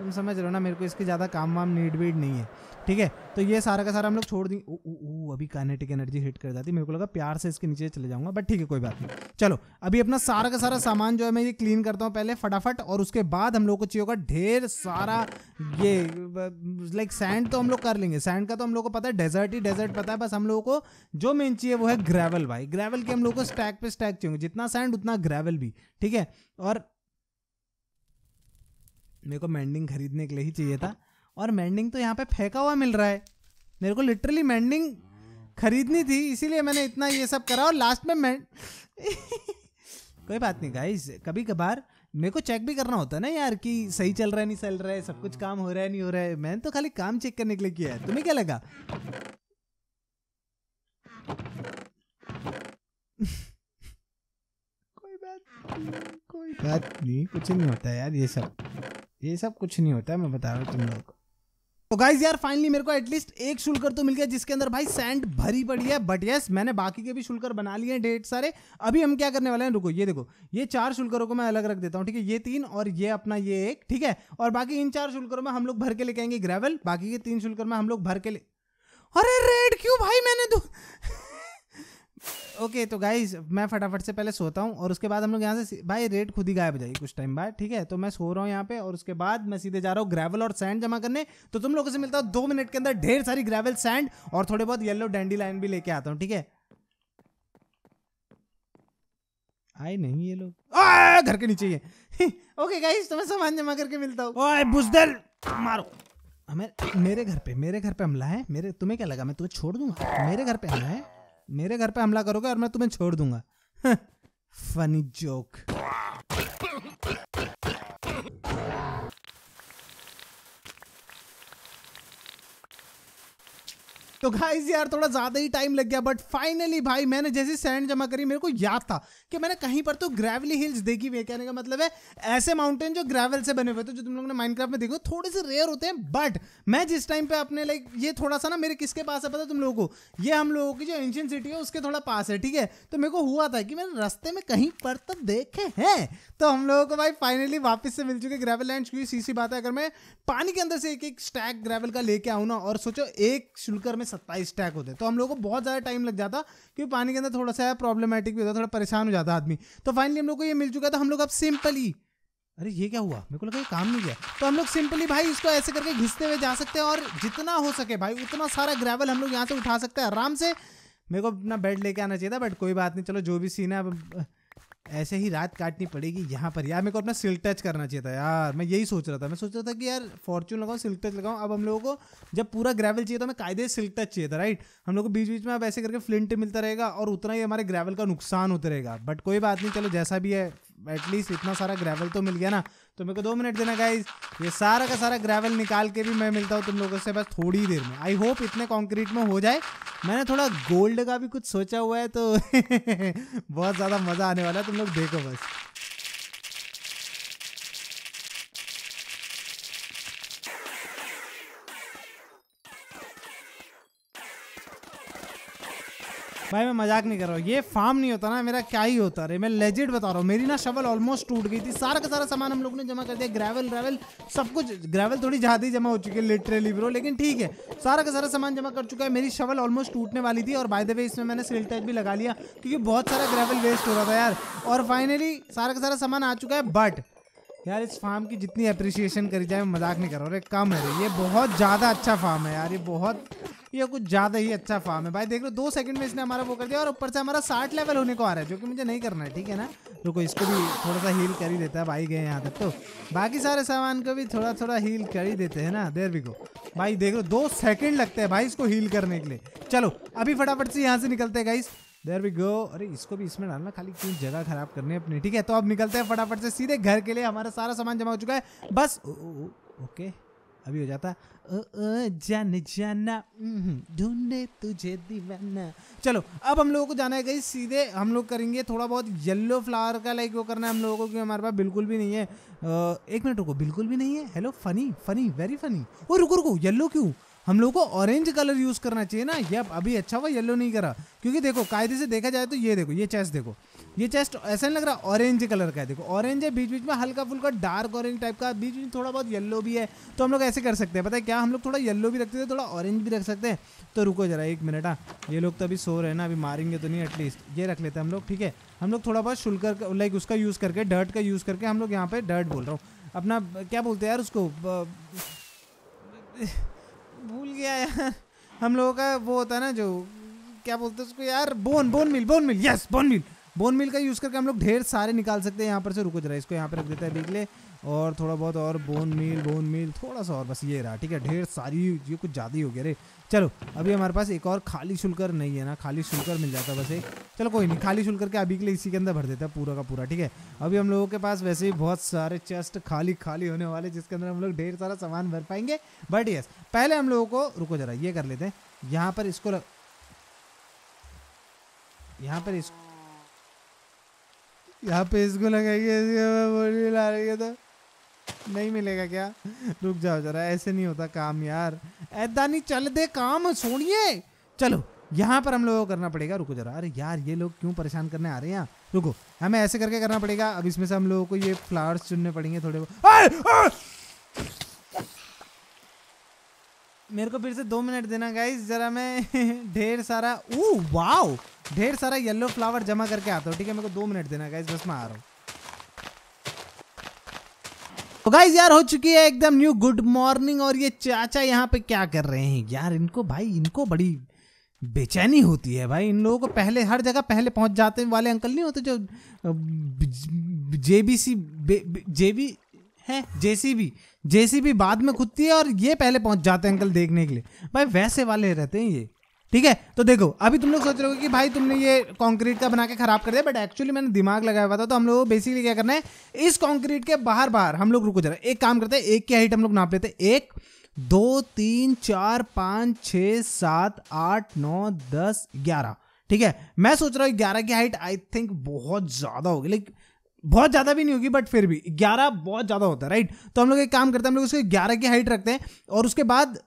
तुम समझ रहे हो ना मेरे को इसके ज़्यादा काम वाम नीड वीड नहीं है ठीक है तो ये सारा का सारा हम लोग छोड़ देंगे ओ अभी कानेटिक एनर्जी हिट कर जाती मेरे को लगा प्यार से इसके नीचे चले जाऊंगा बट ठीक है कोई बात नहीं चलो अभी अपना सारा का सारा सामान जो है मैं ये क्लीन करता हूँ पहले फटाफट और उसके बाद हम लोग को चाहिए होगा ढेर सारा ये लाइक सैंड तो हम लोग कर लेंगे सैंड का तो हम लोग को पता है डेजर्ट ही डेजर्ट पता है बस हम लोगों को जो मेन चाहिए वो है ग्रेवल भाई ग्रेवल के हम लोग को स्टैक पे स्टैक चाहिए जितना सैंड उतना ग्रेवल भी ठीक है और मेरे को मैंडिंग खरीदने के लिए ही चाहिए था और मैंडिंग तो यहाँ पे फेंका हुआ मिल रहा है मेरे को लिटरली मैंडिंग खरीदनी थी इसीलिए मैंने इतना ये सब करा और लास्ट में मैं कोई बात नहीं गाइस कभी कभार मेरे को चेक भी करना होता है ना यार कि सही चल रहा है नहीं चल रहा है सब कुछ काम हो रहा है नहीं हो रहा है मैंने तो खाली काम चेक करने के लिए किया है तुम्हें क्या लगा कोई बात नहीं कुछ नहीं होता यार ये सब ये सब कुछ नहीं होता मैं बता रहा हूँ तुम लोग को तो गाइज यार फाइनली मेरे को एटलीस्ट एक शुल्कर तो मिल गया जिसके अंदर भाई सैंड भरी पड़ी है बट यस मैंने बाकी के भी शुल्कर बना लिए हैं ढेर सारे अभी हम क्या करने वाले हैं रुको ये देखो ये चार शुल्करों को मैं अलग रख देता हूँ ठीक है ये तीन और ये अपना ये एक ठीक है और बाकी इन चार शुल्करों में हम लोग भर के लेके आएंगे ग्रेवल बाकी के तीन शुल्कर में हम लोग भर के ले अरे रेड क्यों भाई मैंने दो ओके तो गाइज मैं फटाफट से पहले सोता हूँ और उसके बाद हम लोग यहाँ से भाई रेट खुद ही गायब जाएगी कुछ टाइम बाद ठीक है तो मैं सो रहा हूँ यहाँ पे और उसके बाद मैं सीधे जा रहा हूँ ग्रेवल और सैंड जमा करने तो तुम लोगों से मिलता हूँ दो मिनट के अंदर ढेर सारी ग्रेवल सैंड और थोड़े बहुत येलो डैंडी लाइन भी लेके आता हूँ ठीक है आए नहीं ये लोग घर के नीचे है ओके गाइज तो मैं सामान जमा करके मिलता हूँ ओए बुजदल मारो हमें मेरे घर पे मेरे घर पे हमला है मेरे तुम्हें क्या लगा मैं तुम्हें छोड़ दूंगा मेरे घर पे हमला है मेरे घर पे हमला करोगे और मैं तुम्हें छोड़ दूंगा फनी जोक तो गाइज यार थोड़ा ज़्यादा ही टाइम लग गया बट फाइनली भाई मैंने जैसे सैंड जमा करी मेरे को याद था कि मैंने कहीं पर तो ग्रेवली हिल्स देखी हुई है कहने का मतलब है ऐसे माउंटेन जो ग्रेवल से बने हुए थे तो जो तुम लोग ने माइनक्राफ्ट में देखो थोड़े से रेयर होते हैं बट मैं जिस टाइम पे अपने लाइक ये थोड़ा सा ना मेरे किसके पास है पता तुम लोगों को ये हम लोगों की जो एंशियन सिटी है उसके थोड़ा पास है ठीक है तो मेरे को हुआ था कि मैंने रास्ते में कहीं पर तो देखे हैं तो हम लोगों को भाई फाइनली वापस से मिल चुके ग्रेवल लैंड क्योंकि सीसी बात है अगर मैं पानी के अंदर से एक एक स्टैक ग्रेवल का लेके आऊँ ना और सोचो एक शुल्कर में सत्ताईस टैक होते तो हम लोग को बहुत ज़्यादा टाइम लग जाता क्योंकि पानी के अंदर थोड़ा सा प्रॉब्लमेटिक भी होता थोड़ा परेशान हो जाता आदमी तो फाइनली हम लोग को ये मिल चुका था हम लोग अब सिंपली अरे ये क्या हुआ मेरे को लगा ये काम नहीं किया तो हम लोग सिंपली भाई इसको ऐसे करके घिसते हुए जा सकते हैं और जितना हो सके भाई उतना सारा ग्रेवल हम लोग यहाँ से उठा सकते हैं आराम से मेरे को अपना बेड लेके आना चाहिए था बट कोई बात नहीं चलो जो भी सीन है अब ऐसे ही रात काटनी पड़ेगी यहाँ पर यार मेरे को अपना सिल टच करना चाहिए था यार मैं यही सोच रहा था मैं सोच रहा था कि यार फॉर्चून लगाऊँ सिल टच लगाऊँ अब हम लोगों को जब पूरा ग्रेवल चाहिए था हमें कायदे से सिल टच चाहिए था राइट हम लोग को बीच बीच में अब ऐसे करके फ्लिंट मिलता रहेगा और उतना ही हमारे ग्रेवल का नुकसान होता रहेगा बट कोई बात नहीं चलो जैसा भी है एटलीस्ट इतना सारा ग्रेवल तो मिल गया ना तो मेरे को दो मिनट देना गाइज ये सारा का सारा ग्रेवल निकाल के भी मैं मिलता हूँ तुम लोगों से बस थोड़ी देर में आई होप इतने कॉन्क्रीट में हो जाए मैंने थोड़ा गोल्ड का भी कुछ सोचा हुआ है तो बहुत ज़्यादा मज़ा आने वाला है तुम लोग देखो बस भाई मैं मजाक नहीं कर रहा हूँ ये फार्म नहीं होता ना मेरा क्या ही होता रे मैं लेजिट बता रहा हूँ मेरी ना शवल ऑलमोस्ट टूट गई थी सारा का सारा सामान हम लोग ने जमा कर दिया ग्रेवल ग्रेवल सब कुछ ग्रेवल थोड़ी ज़्यादा ही जमा हो चुकी है लिटरली ब्रो लेकिन ठीक है सारा का सारा सामान जमा कर चुका है मेरी शवल ऑलमोस्ट टूटने वाली थी और बाय द वे इसमें मैंने सिल टैच भी लगा लिया क्योंकि बहुत सारा ग्रेवल वेस्ट हो रहा था यार और फाइनली सारा का सारा सामान आ चुका है बट यार इस फार्म की जितनी अप्रिसिएशन करी जाए मजाक नहीं कर रहा अरे कम है ये बहुत ज़्यादा अच्छा फार्म है यार ये बहुत ये कुछ ज़्यादा ही अच्छा फार्म है भाई देख लो दो सेकंड में इसने हमारा वो कर दिया और ऊपर से हमारा साठ लेवल होने को आ रहा है जो कि मुझे नहीं करना है ठीक है ना रुको इसको भी थोड़ा सा हील कर ही देता है भाई गए यहाँ तक तो बाकी सारे सामान को भी थोड़ा थोड़ा हील कर ही देते हैं ना देर भी को भाई देख लो दो सेकंड लगते हैं भाई इसको हील करने के लिए चलो अभी फटाफट से यहाँ से निकलते हैं गाइस देर वी गो अरे इसको भी इसमें डालना खाली क्यों जगह खराब करनी है अपनी ठीक है तो अब निकलते हैं फटाफट से सीधे घर के लिए हमारा सारा सामान जमा हो चुका है बस ओ, ओ, ओ, ओके अभी हो जाता जान जाना ढूंढे तुझे दीवाना चलो अब हम लोगों को जाना है गई सीधे हम लोग करेंगे थोड़ा बहुत येलो फ्लावर का लाइक वो करना है हम लोगों को क्योंकि हमारे पास बिल्कुल भी नहीं है एक मिनट रुको बिल्कुल भी नहीं है hello funny funny very funny ओ रुको रुको येल्लो क्यों हम लोग को ऑरेंज कलर यूज करना चाहिए ना ये अभी अच्छा हुआ येलो नहीं करा क्योंकि देखो कायदे से देखा जाए तो ये देखो ये चेस्ट देखो ये चेस्ट ऐसा नहीं लग रहा ऑरेंज कलर का है देखो ऑरेंज है बीच बीच में हल्का फुल्का डार्क ऑरेंज टाइप का बीच बीच थोड़ा बहुत येलो भी है तो हम लोग ऐसे कर सकते हैं पता है क्या हम लोग थोड़ा येलो भी रखते थे थोड़ा ऑरेंज भी रख सकते हैं तो रुको जरा एक मिनट हाँ ये लोग तो अभी सो रहे हैं ना अभी मारेंगे तो नहीं एटलीस्ट ये रख लेते हैं हम लोग ठीक है हम लोग थोड़ा बहुत शुल्क लाइक उसका यूज़ करके डर्ट का यूज़ करके हम लोग यहाँ पर डर्ट बोल रहा हूँ अपना क्या बोलते हैं यार उसको भूल गया यार हम लोगों का वो होता है ना जो क्या बोलते हैं उसको यार bone bone meal bone meal yes bone meal bone meal का यूज़ करके हम लोग ढेर सारे निकाल सकते हैं यहाँ पर से रुको जरा इसको यहाँ पर रख देता है देख ले और थोड़ा बहुत और बोन मील बोन मील थोड़ा सा और बस ये रहा ठीक है ढेर सारी ये कुछ ज़्यादा ही हो गया रे चलो अभी हमारे पास एक और खाली शुल्कर नहीं है ना खाली शुल्कर मिल जाता बस एक चलो कोई नहीं खाली शुल्कर के अभी के लिए इसी के अंदर भर देता है पूरा का पूरा ठीक है अभी हम लोगों के पास वैसे ही बहुत सारे चेस्ट खाली खाली होने वाले जिसके अंदर हम लोग ढेर सारा सामान भर पाएंगे बट यस पहले हम लोगों को रुको जरा ये कर लेते हैं यहाँ पर इसको यहाँ पर इस यहाँ पे इसको लगाइए बोली ला रही है तो नहीं मिलेगा क्या रुक जाओ जरा ऐसे नहीं होता काम यार ऐदा नहीं चल दे काम सोनिए चलो यहाँ पर हम लोगों को करना पड़ेगा रुको जरा अरे यार ये लोग क्यों परेशान करने आ रहे हैं यहाँ रुको हमें ऐसे करके करना पड़ेगा अब इसमें से हम लोगों को ये फ्लावर्स चुनने पड़ेंगे थोड़े मेरे को फिर से दो मिनट देना गाइज जरा मैं ढेर सारा ओ वाओ ढेर सारा येलो फ्लावर जमा करके आता हूँ ठीक है मेरे को दो मिनट देना गाइज बस मैं आ रहा हूँ गाइज तो यार हो चुकी है एकदम न्यू गुड मॉर्निंग और ये चाचा यहाँ पे क्या कर रहे हैं यार इनको भाई इनको बड़ी बेचैनी होती है भाई इन लोगों को पहले हर जगह पहले पहुंच जाते वाले अंकल नहीं होते जो जेबीसी जेबी है जेसीबी जेसीबी बाद में खुदती है और ये पहले पहुंच जाते हैं अंकल देखने के लिए भाई वैसे वाले रहते हैं ये ठीक है तो देखो अभी तुम लोग सोच रहे हो कि भाई तुमने ये कंक्रीट का बना के खराब कर दिया बट एक्चुअली मैंने दिमाग लगाया हुआ था तो हम लोग बेसिकली क्या करना है इस कंक्रीट के बाहर बाहर हम लोग रुको जरा एक काम करते हैं एक की हाइट हम लोग नाप लेते हैं एक दो तीन चार पाँच छः सात आठ नौ दस ग्यारह ठीक है मैं सोच रहा हूँ ग्यारह की हाइट आई थिंक बहुत ज़्यादा होगी लाइक बहुत ज़्यादा भी नहीं होगी बट फिर भी ग्यारह बहुत ज़्यादा होता है राइट तो हम लोग एक काम करते हैं हम लोग उसके ग्यारह की हाइट रखते हैं और उसके बाद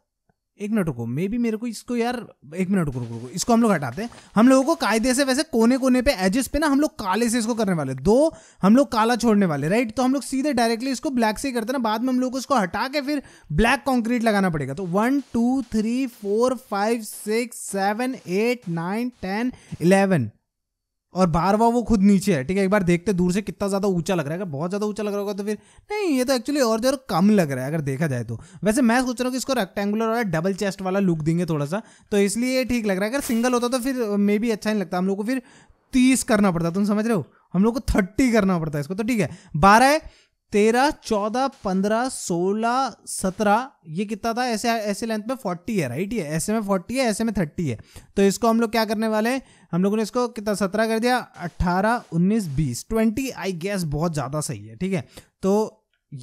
एक मिनट रुको मे बी मेरे को इसको यार एक मिनट रुको रुको रुको इसको हम लोग हटाते हैं हम लोगों को कायदे से वैसे कोने कोने पे एजेस पे ना हम लोग काले से इसको करने वाले दो हम लोग काला छोड़ने वाले राइट तो हम लोग सीधे डायरेक्टली इसको ब्लैक से ही करते हैं ना बाद में हम लोग को इसको हटा के फिर ब्लैक कॉन्क्रीट लगाना पड़ेगा तो one two three four five six seven eight nine ten eleven और बार वो खुद नीचे है ठीक है एक बार देखते दूर से कितना ज़्यादा ऊंचा लग रहा है अगर बहुत ज़्यादा ऊंचा लग रहा होगा तो फिर नहीं ये तो एक्चुअली और ज़्यादा कम लग रहा है अगर देखा जाए तो वैसे मैं सोच रहा हूँ कि इसको रेक्टेंगुलर और डबल चेस्ट वाला लुक देंगे थोड़ा सा तो इसलिए ये ठीक लग रहा है अगर सिंगल होता तो फिर मे uh, भी अच्छा नहीं लगता हम लोग को फिर तीस करना पड़ता तुम समझ रहे हो हम लोग को थर्टी करना पड़ता है इसको तो ठीक है बारह है तेरह चौदह पंद्रह सोलह सत्रह ये कितना था ऐसे ऐसे लेंथ में फोर्टी है राइट ये ऐसे में फोर्टी है ऐसे में थर्टी है तो इसको हम लोग क्या करने वाले हैं हम लोगों ने इसको कितना सत्रह कर दिया अट्ठारह उन्नीस बीस ट्वेंटी आई गैस बहुत ज़्यादा सही है ठीक है तो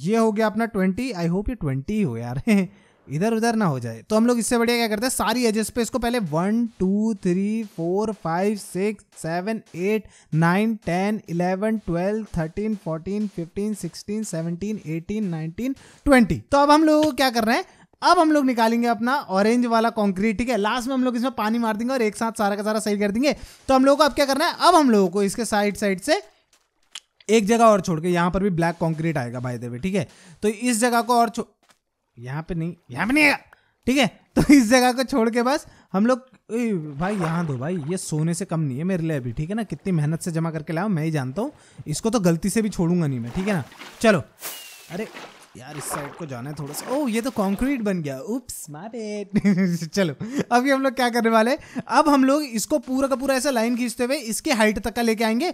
ये हो गया अपना ट्वेंटी आई होप ये ट्वेंटी हो यार इधर उधर ना हो जाए तो हम लोग इससे बढ़िया क्या करते हैं सारी एजेस पे इसको पहले one two three four five six seven eight nine ten eleven twelve thirteen fourteen fifteen sixteen seventeen eighteen nineteen twenty तो अब हम लोग क्या कर रहे हैं अब हम लोग निकालेंगे अपना ऑरेंज वाला कंक्रीट ठीक है लास्ट में हम लोग इसमें पानी मार देंगे और एक साथ सारा का सारा सही कर देंगे तो हम लोग को अब क्या करना है अब हम लोगों को इसके साइड साइड से एक जगह और छोड़ के यहां पर भी ब्लैक कंक्रीट आएगा भाई द ठीक है तो इस जगह को और यहाँ पे नहीं यहाँ पे नहीं आएगा ठीक है तो इस जगह को छोड़ के बस हम लोग भाई यहाँ दो भाई ये सोने से कम नहीं है मेरे लिए अभी ठीक है ना कितनी मेहनत से जमा करके लाओ मैं ही जानता हूँ इसको तो गलती से भी छोड़ूंगा नहीं मैं ठीक है ना चलो अरे यार इस साइड को जाना है थोड़ा सा ओह ये तो कंक्रीट बन गया उप्स मारे चलो अभी हम लोग क्या करने वाले अब हम लोग इसको पूरा का पूरा ऐसा लाइन खींचते हुए इसके हाइट तक का लेके आएंगे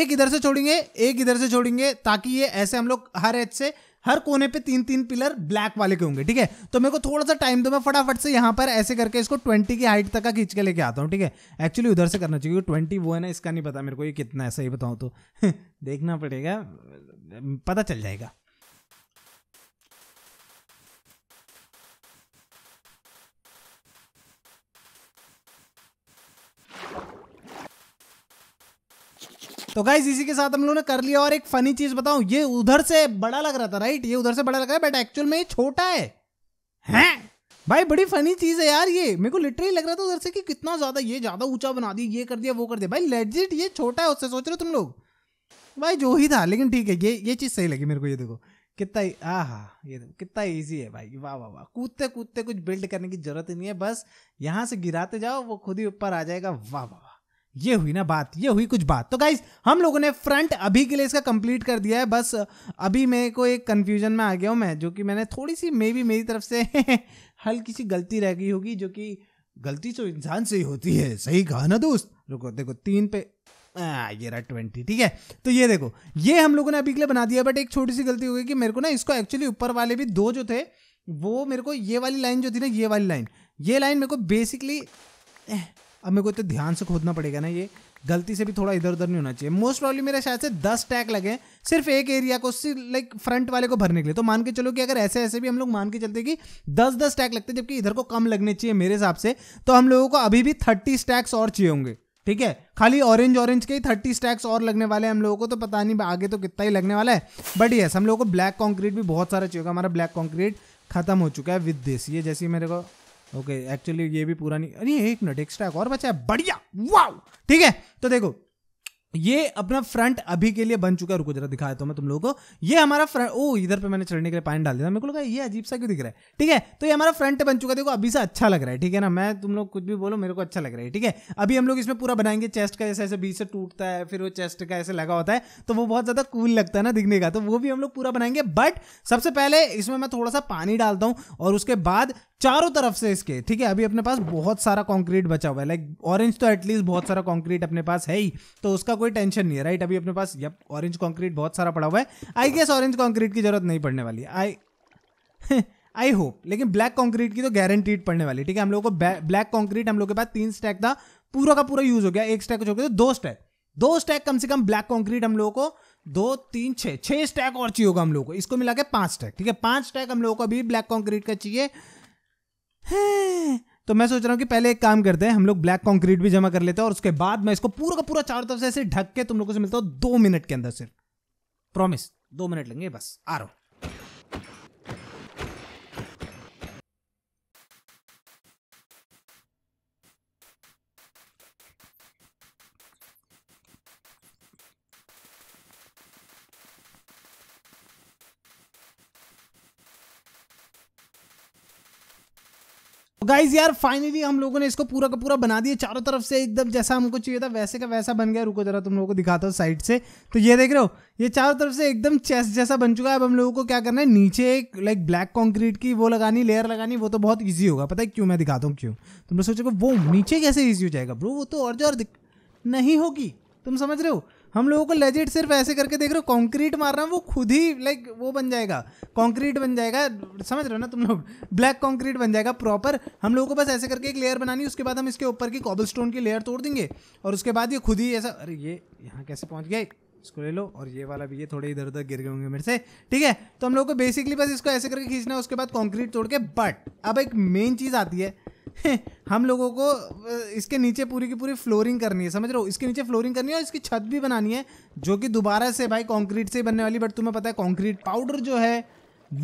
एक इधर से छोड़ेंगे एक इधर से छोड़ेंगे ताकि ये ऐसे हम लोग हर एज से हर कोने पे तीन तीन पिलर ब्लैक वाले के होंगे ठीक है तो मेरे को थोड़ा सा टाइम दो मैं फटाफट से यहाँ पर ऐसे करके इसको ट्वेंटी की हाइट तक का खींच के लेके आता हूँ ठीक है एक्चुअली उधर से करना चाहिए ट्वेंटी वो है ना इसका नहीं पता मेरे को ये कितना है सही बताऊँ तो देखना पड़ेगा पता चल जाएगा तो गाइज इसी के साथ हम लोगों ने कर लिया और एक फनी चीज बताऊं ये उधर से बड़ा लग रहा था राइट ये उधर से बड़ा लग रहा है बट एक्चुअल में ये छोटा है हैं भाई बड़ी फनी चीज है यार ये मेरे को लिटरली लग रहा था उधर से कि कितना ज्यादा ये ज्यादा ऊंचा बना दिया ये कर दिया वो कर दिया भाई लेजिट ये छोटा है उससे सोच रहे हो तुम लोग भाई जो ही था लेकिन ठीक है ये ये चीज़ सही लगी मेरे को ये देखो कितना आ हाँ ये देखो कितना ईजी है भाई वाह वाह वाह कूदते कूदते कुछ बिल्ड करने की जरूरत ही नहीं है बस यहाँ से गिराते जाओ वो खुद ही ऊपर आ जाएगा वाह वाह ये हुई ना बात ये हुई कुछ बात तो गाइज हम लोगों ने फ्रंट अभी के लिए इसका कंप्लीट कर दिया है बस अभी मेरे को एक कन्फ्यूजन में आ गया हूँ मैं जो कि मैंने थोड़ी सी मे बी मेरी तरफ से हल्की सी गलती रह गई होगी जो कि गलती तो इंसान से ही होती है सही कहा ना दोस्त रुको देखो तीन पे आ, ये रहा ट्वेंटी ठीक है तो ये देखो ये हम लोगों ने अभी के लिए बना दिया बट एक छोटी सी गलती हो गई कि मेरे को ना इसको एक्चुअली ऊपर वाले भी दो जो थे वो मेरे को ये वाली लाइन जो थी ना ये वाली लाइन ये लाइन मेरे को बेसिकली अब मेरे को तो ध्यान से खोदना पड़ेगा ना ये गलती से भी थोड़ा इधर उधर नहीं होना चाहिए मोस्ट प्रॉब्लम मेरे शायद से दस टैग लगे सिर्फ एक एरिया को लाइक फ्रंट वाले को भरने के लिए तो मान के चलो कि अगर ऐसे ऐसे भी हम लोग मान के चलते कि दस दस टैग लगते जबकि इधर को कम लगने चाहिए मेरे हिसाब से तो हम लोगों को अभी भी थर्टी स्टैक्स और चाहिए होंगे ठीक है खाली ऑरेंज ऑरेंज के ही थर्टी स्टैक्स और लगने वाले हैं हम लोगों को तो पता नहीं आगे तो कितना ही लगने वाला है बट यस हम लोगों को ब्लैक कॉन्क्रीट भी बहुत सारा चाहिए होगा हमारा ब्लैक कॉन्क्रीट खत्म हो चुका है विद दिस ये जैसे मेरे को ओके एक्चुअली ये भी पूरा नहीं अरे एक मिनट एक और बचा है बढ़िया वाह ठीक है तो देखो ये अपना फ्रंट अभी के लिए बन चुका है रुको जरा दिखाया तो मैं तुम लोगों को ये हमारा फ्रंट ओ इधर पे मैंने चढ़ने के लिए पानी डाल दिया मेरे को लगा ये अजीब सा क्यों दिख रहा है ठीक है तो ये हमारा फ्रंट बन चुका देखो अभी से अच्छा लग रहा है ठीक है ना मैं तुम लोग कुछ भी बोलो मेरे को अच्छा लग रहा है ठीक है अभी हम लोग इसमें पूरा बनाएंगे चेस्ट का ऐसे ऐसे बीच से टूटता है फिर वो चेस्ट का ऐसे लगा होता है तो वो बहुत ज्यादा कूल लगता है ना दिखने का तो वो भी हम लोग पूरा बनाएंगे बट सबसे पहले इसमें मैं थोड़ा सा पानी डालता हूँ और उसके बाद चारों तरफ से इसके ठीक है अभी अपने पास बहुत सारा कॉन्क्रीट बचा हुआ है लाइक ऑरेंज तो एटलीस्ट बहुत सारा कॉन्क्रीट अपने पास है ही तो उसका कोई टेंशन नहीं है राइट अभी अपने पास यप ऑरेंज कॉन्क्रीट बहुत सारा पड़ा हुआ है आई गेस ऑरेंज कॉन्क्रीट की जरूरत नहीं पड़ने वाली आई आई होप लेकिन ब्लैक कॉन्क्रीट की तो गारंटीड पड़ने वाली ठीक है हम लोगों को ब्लैक कॉन्क्रीट हम लोग के पास तीन स्टैक था पूरा का पूरा यूज हो गया एक स्टैक को छोड़ के तो दो स्टैक दो स्टैक कम से कम ब्लैक कॉन्क्रीट हम लोगों को दो तीन छः छः स्टैक और चाहिए होगा हम लोगों को इसको मिला के पाँच स्टैक ठीक है पाँच स्टैक हम लोगों को अभी ब्लैक कॉन्क्रीट का चाहिए हाँ। तो मैं सोच रहा हूँ कि पहले एक काम करते हैं हम लोग ब्लैक कॉन्क्रीट भी जमा कर लेते हैं और उसके बाद मैं इसको पूरा का पूरा चारों तरफ से ऐसे ढक के तुम लोगों से मिलता हूँ दो मिनट के अंदर सिर्फ प्रॉमिस दो मिनट लेंगे बस आ रहा हूँ गाइज यार फाइनली हम लोगों ने इसको पूरा का पूरा बना दिया चारों तरफ से एकदम जैसा हमको चाहिए था वैसे का वैसा बन गया रुको जरा तुम लोगों को दिखाता हूँ साइड से तो ये देख रहे हो ये चारों तरफ से एकदम चेस जैसा बन चुका है अब हम लोगों को क्या करना है नीचे एक लाइक ब्लैक कॉन्क्रीट की वो लगानी लेयर लगानी वो तो बहुत ईजी होगा पता है क्यों मैं दिखाता हूँ क्यों तुम लोग सोचोगे वो नीचे कैसे ईजी हो जाएगा ब्रो वो तो और जो और नहीं होगी तुम समझ रहे हो हम लोगों को लेजिट सिर्फ ऐसे करके देख रहे हो कॉन्क्रीट मार रहा हूँ वो खुद ही लाइक वो बन जाएगा कॉन्क्रीट बन जाएगा समझ रहे हो ना तुम लोग ब्लैक कॉन्क्रीट बन जाएगा प्रॉपर हम लोगों को बस ऐसे करके एक लेयर बनानी उसके बाद हम इसके ऊपर की कॉबल की लेयर तोड़ देंगे और उसके बाद ये खुद ही ऐसा अरे ये यहाँ कैसे पहुँच गए इसको ले लो और ये वाला भी ये थोड़े इधर उधर गिर गए होंगे मेरे से ठीक है तो हम लोग को बेसिकली बस इसको ऐसे करके खींचना है उसके बाद कॉन्क्रीट तोड़ के बट अब एक मेन चीज़ आती है हम लोगों को इसके नीचे पूरी की पूरी फ्लोरिंग करनी है समझ रहे हो इसके नीचे फ्लोरिंग करनी है और इसकी छत भी बनानी है जो कि दोबारा से भाई कंक्रीट से ही बनने वाली बट तुम्हें पता है कंक्रीट पाउडर जो है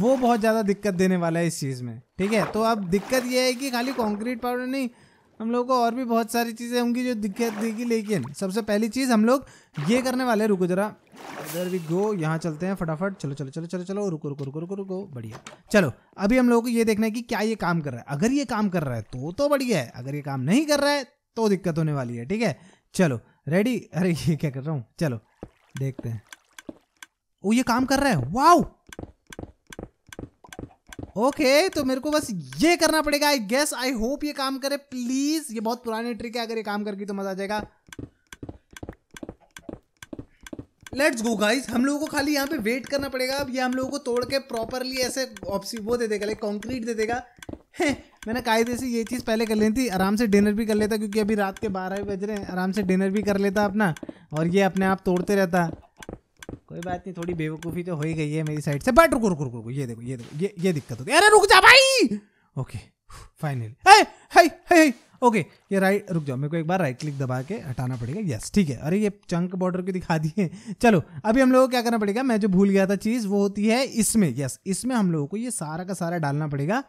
वो बहुत ज़्यादा दिक्कत देने वाला है इस चीज़ में ठीक है तो अब दिक्कत ये है कि खाली कंक्रीट पाउडर नहीं हम लोग को और भी बहुत सारी चीज़ें होंगी जो दिक्कत देगी लेकिन सबसे पहली चीज़ हम लोग ये करने वाले हैं रुको जरा इधर भी गो यहाँ चलते हैं फटाफट चलो चलो चलो चलो चलो रुको रुको रुको रुको रुको बढ़िया चलो अभी हम लोग को ये देखना है कि क्या ये काम कर रहा है अगर ये काम कर रहा है तो तो बढ़िया है अगर ये काम नहीं कर रहा है तो दिक्कत होने वाली है ठीक है चलो रेडी अरे ये क्या कर रहा हूँ चलो देखते हैं वो ये काम कर रहा है वाओ ओके okay, तो मेरे को बस ये करना पड़ेगा आई गेस आई होप ये काम करे प्लीज ये बहुत पुरानी ट्रिक है अगर ये काम करके तो मजा आ जाएगा लेट्स गो गाइस हम लोगों को खाली यहाँ पे वेट करना पड़ेगा अब ये हम लोगों को तोड़ के प्रॉपरली ऐसे ऑप्सी वो दे देगा लाइक कॉन्क्रीट दे देगा मैंने कायदे से ये चीज़ पहले कर लेनी थी आराम से डिनर भी कर लेता क्योंकि अभी रात के बारह बज रहे हैं आराम से डिनर भी कर लेता अपना और ये अपने आप तोड़ते रहता कोई बात नहीं थोड़ी बेवकूफ़ी तो हो ही गई है मेरी साइड से बट रुको रुको रुको रुको ये देखो ये देखो ये ये दिक्कत होती है अरे रुक जा भाई okay final hi hi okay ये राइट रुक जाओ मेरे को एक बार राइट क्लिक दबा के हटाना पड़ेगा यस ठीक है अरे ये चंक बॉर्डर की दिखा दिए चलो अभी हम लोगों को क्या करना पड़ेगा मैं जो भूल गया था चीज़ वो होती है इसमें यस इसमें हम लोगों को ये सारा का सारा डालना पड़ेगा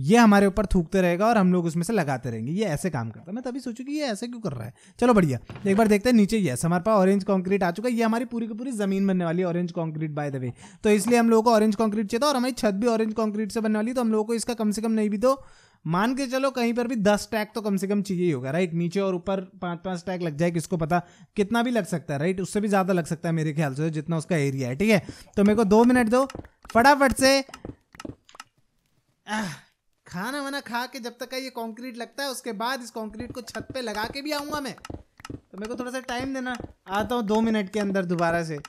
ये हमारे ऊपर थूकते रहेगा और हम लोग उसमें से लगाते रहेंगे ये ऐसे काम करता है मैं तभी सोचू कि ये ऐसे क्यों कर रहा है चलो बढ़िया एक बार देखते हैं नीचे यस हमारे पास ऑरेंज कॉन्क्रीट आ चुका है ये हमारी पूरी की पूरी जमीन बनने वाली है orange concrete by the way तो इसलिए हम लोगों को ऑरेंज कॉन्क्रीट चाहिए था और हमारी छत भी ऑरेंज कॉन्क्रीट से बनने वाली तो हम लोगों को इसका कम से कम नहीं भी दो तो मान के चलो कहीं पर भी दस टैग तो कम से कम चाहिए ही होगा राइट नीचे और ऊपर पांच पांच टैग लग जाए किसको पता कितना भी लग सकता है राइट उससे भी ज़्यादा लग सकता है मेरे ख्याल से जितना उसका एरिया है ठीक है तो मेरे को दो मिनट दो फटाफट से खाना वाना खा के जब तक का ये कंक्रीट लगता है उसके बाद इस कंक्रीट को छत पे लगा के भी आऊँगा मैं तो मेरे को थोड़ा सा टाइम देना आता हूँ दो मिनट के अंदर दोबारा से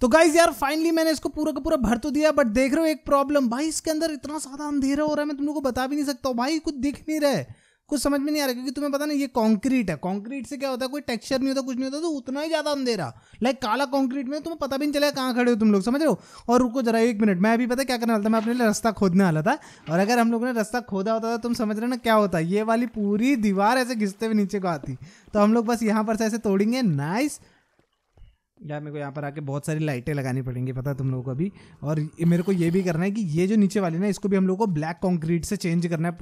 तो गाइज यार फाइनली मैंने इसको पूरा का पूरा भर तो दिया बट देख रहे हो एक प्रॉब्लम भाई इसके अंदर इतना ज्यादा अंधेरा हो रहा है मैं तुम लोग को बता भी नहीं सकता हूँ भाई कुछ दिख नहीं रहा है कुछ समझ में नहीं आ रहा क्योंकि तुम्हें पता ना ये कंक्रीट है कंक्रीट से क्या होता है कोई टेक्सचर नहीं होता कुछ नहीं होता तो उतना ही ज्यादा अंधेरा लाइक काला कंक्रीट में तुम्हें पता भी नहीं चला कहाँ खड़े हो तुम लोग समझ रहे हो और रुको जरा एक मिनट मैं अभी पता क्या करने वाला था मैं अपने लिए रास्ता खोदने वाला था और अगर हम लोग ने रास्ता खोदा होता था तो तुम समझ रहे हो ना क्या होता ये वाली पूरी दीवार ऐसे घिसते हुए नीचे को आती तो हम लोग बस यहाँ पर से ऐसे तोड़ेंगे नाइस यार मेरे को यहाँ पर आके बहुत सारी लाइटें लगानी पड़ेंगी पता तुम लोगों को अभी और मेरे को ये भी करना है कि ये जो नीचे वाली ना इसको भी हम लोग को ब्लैक कॉन्क्रीट से चेंज करना है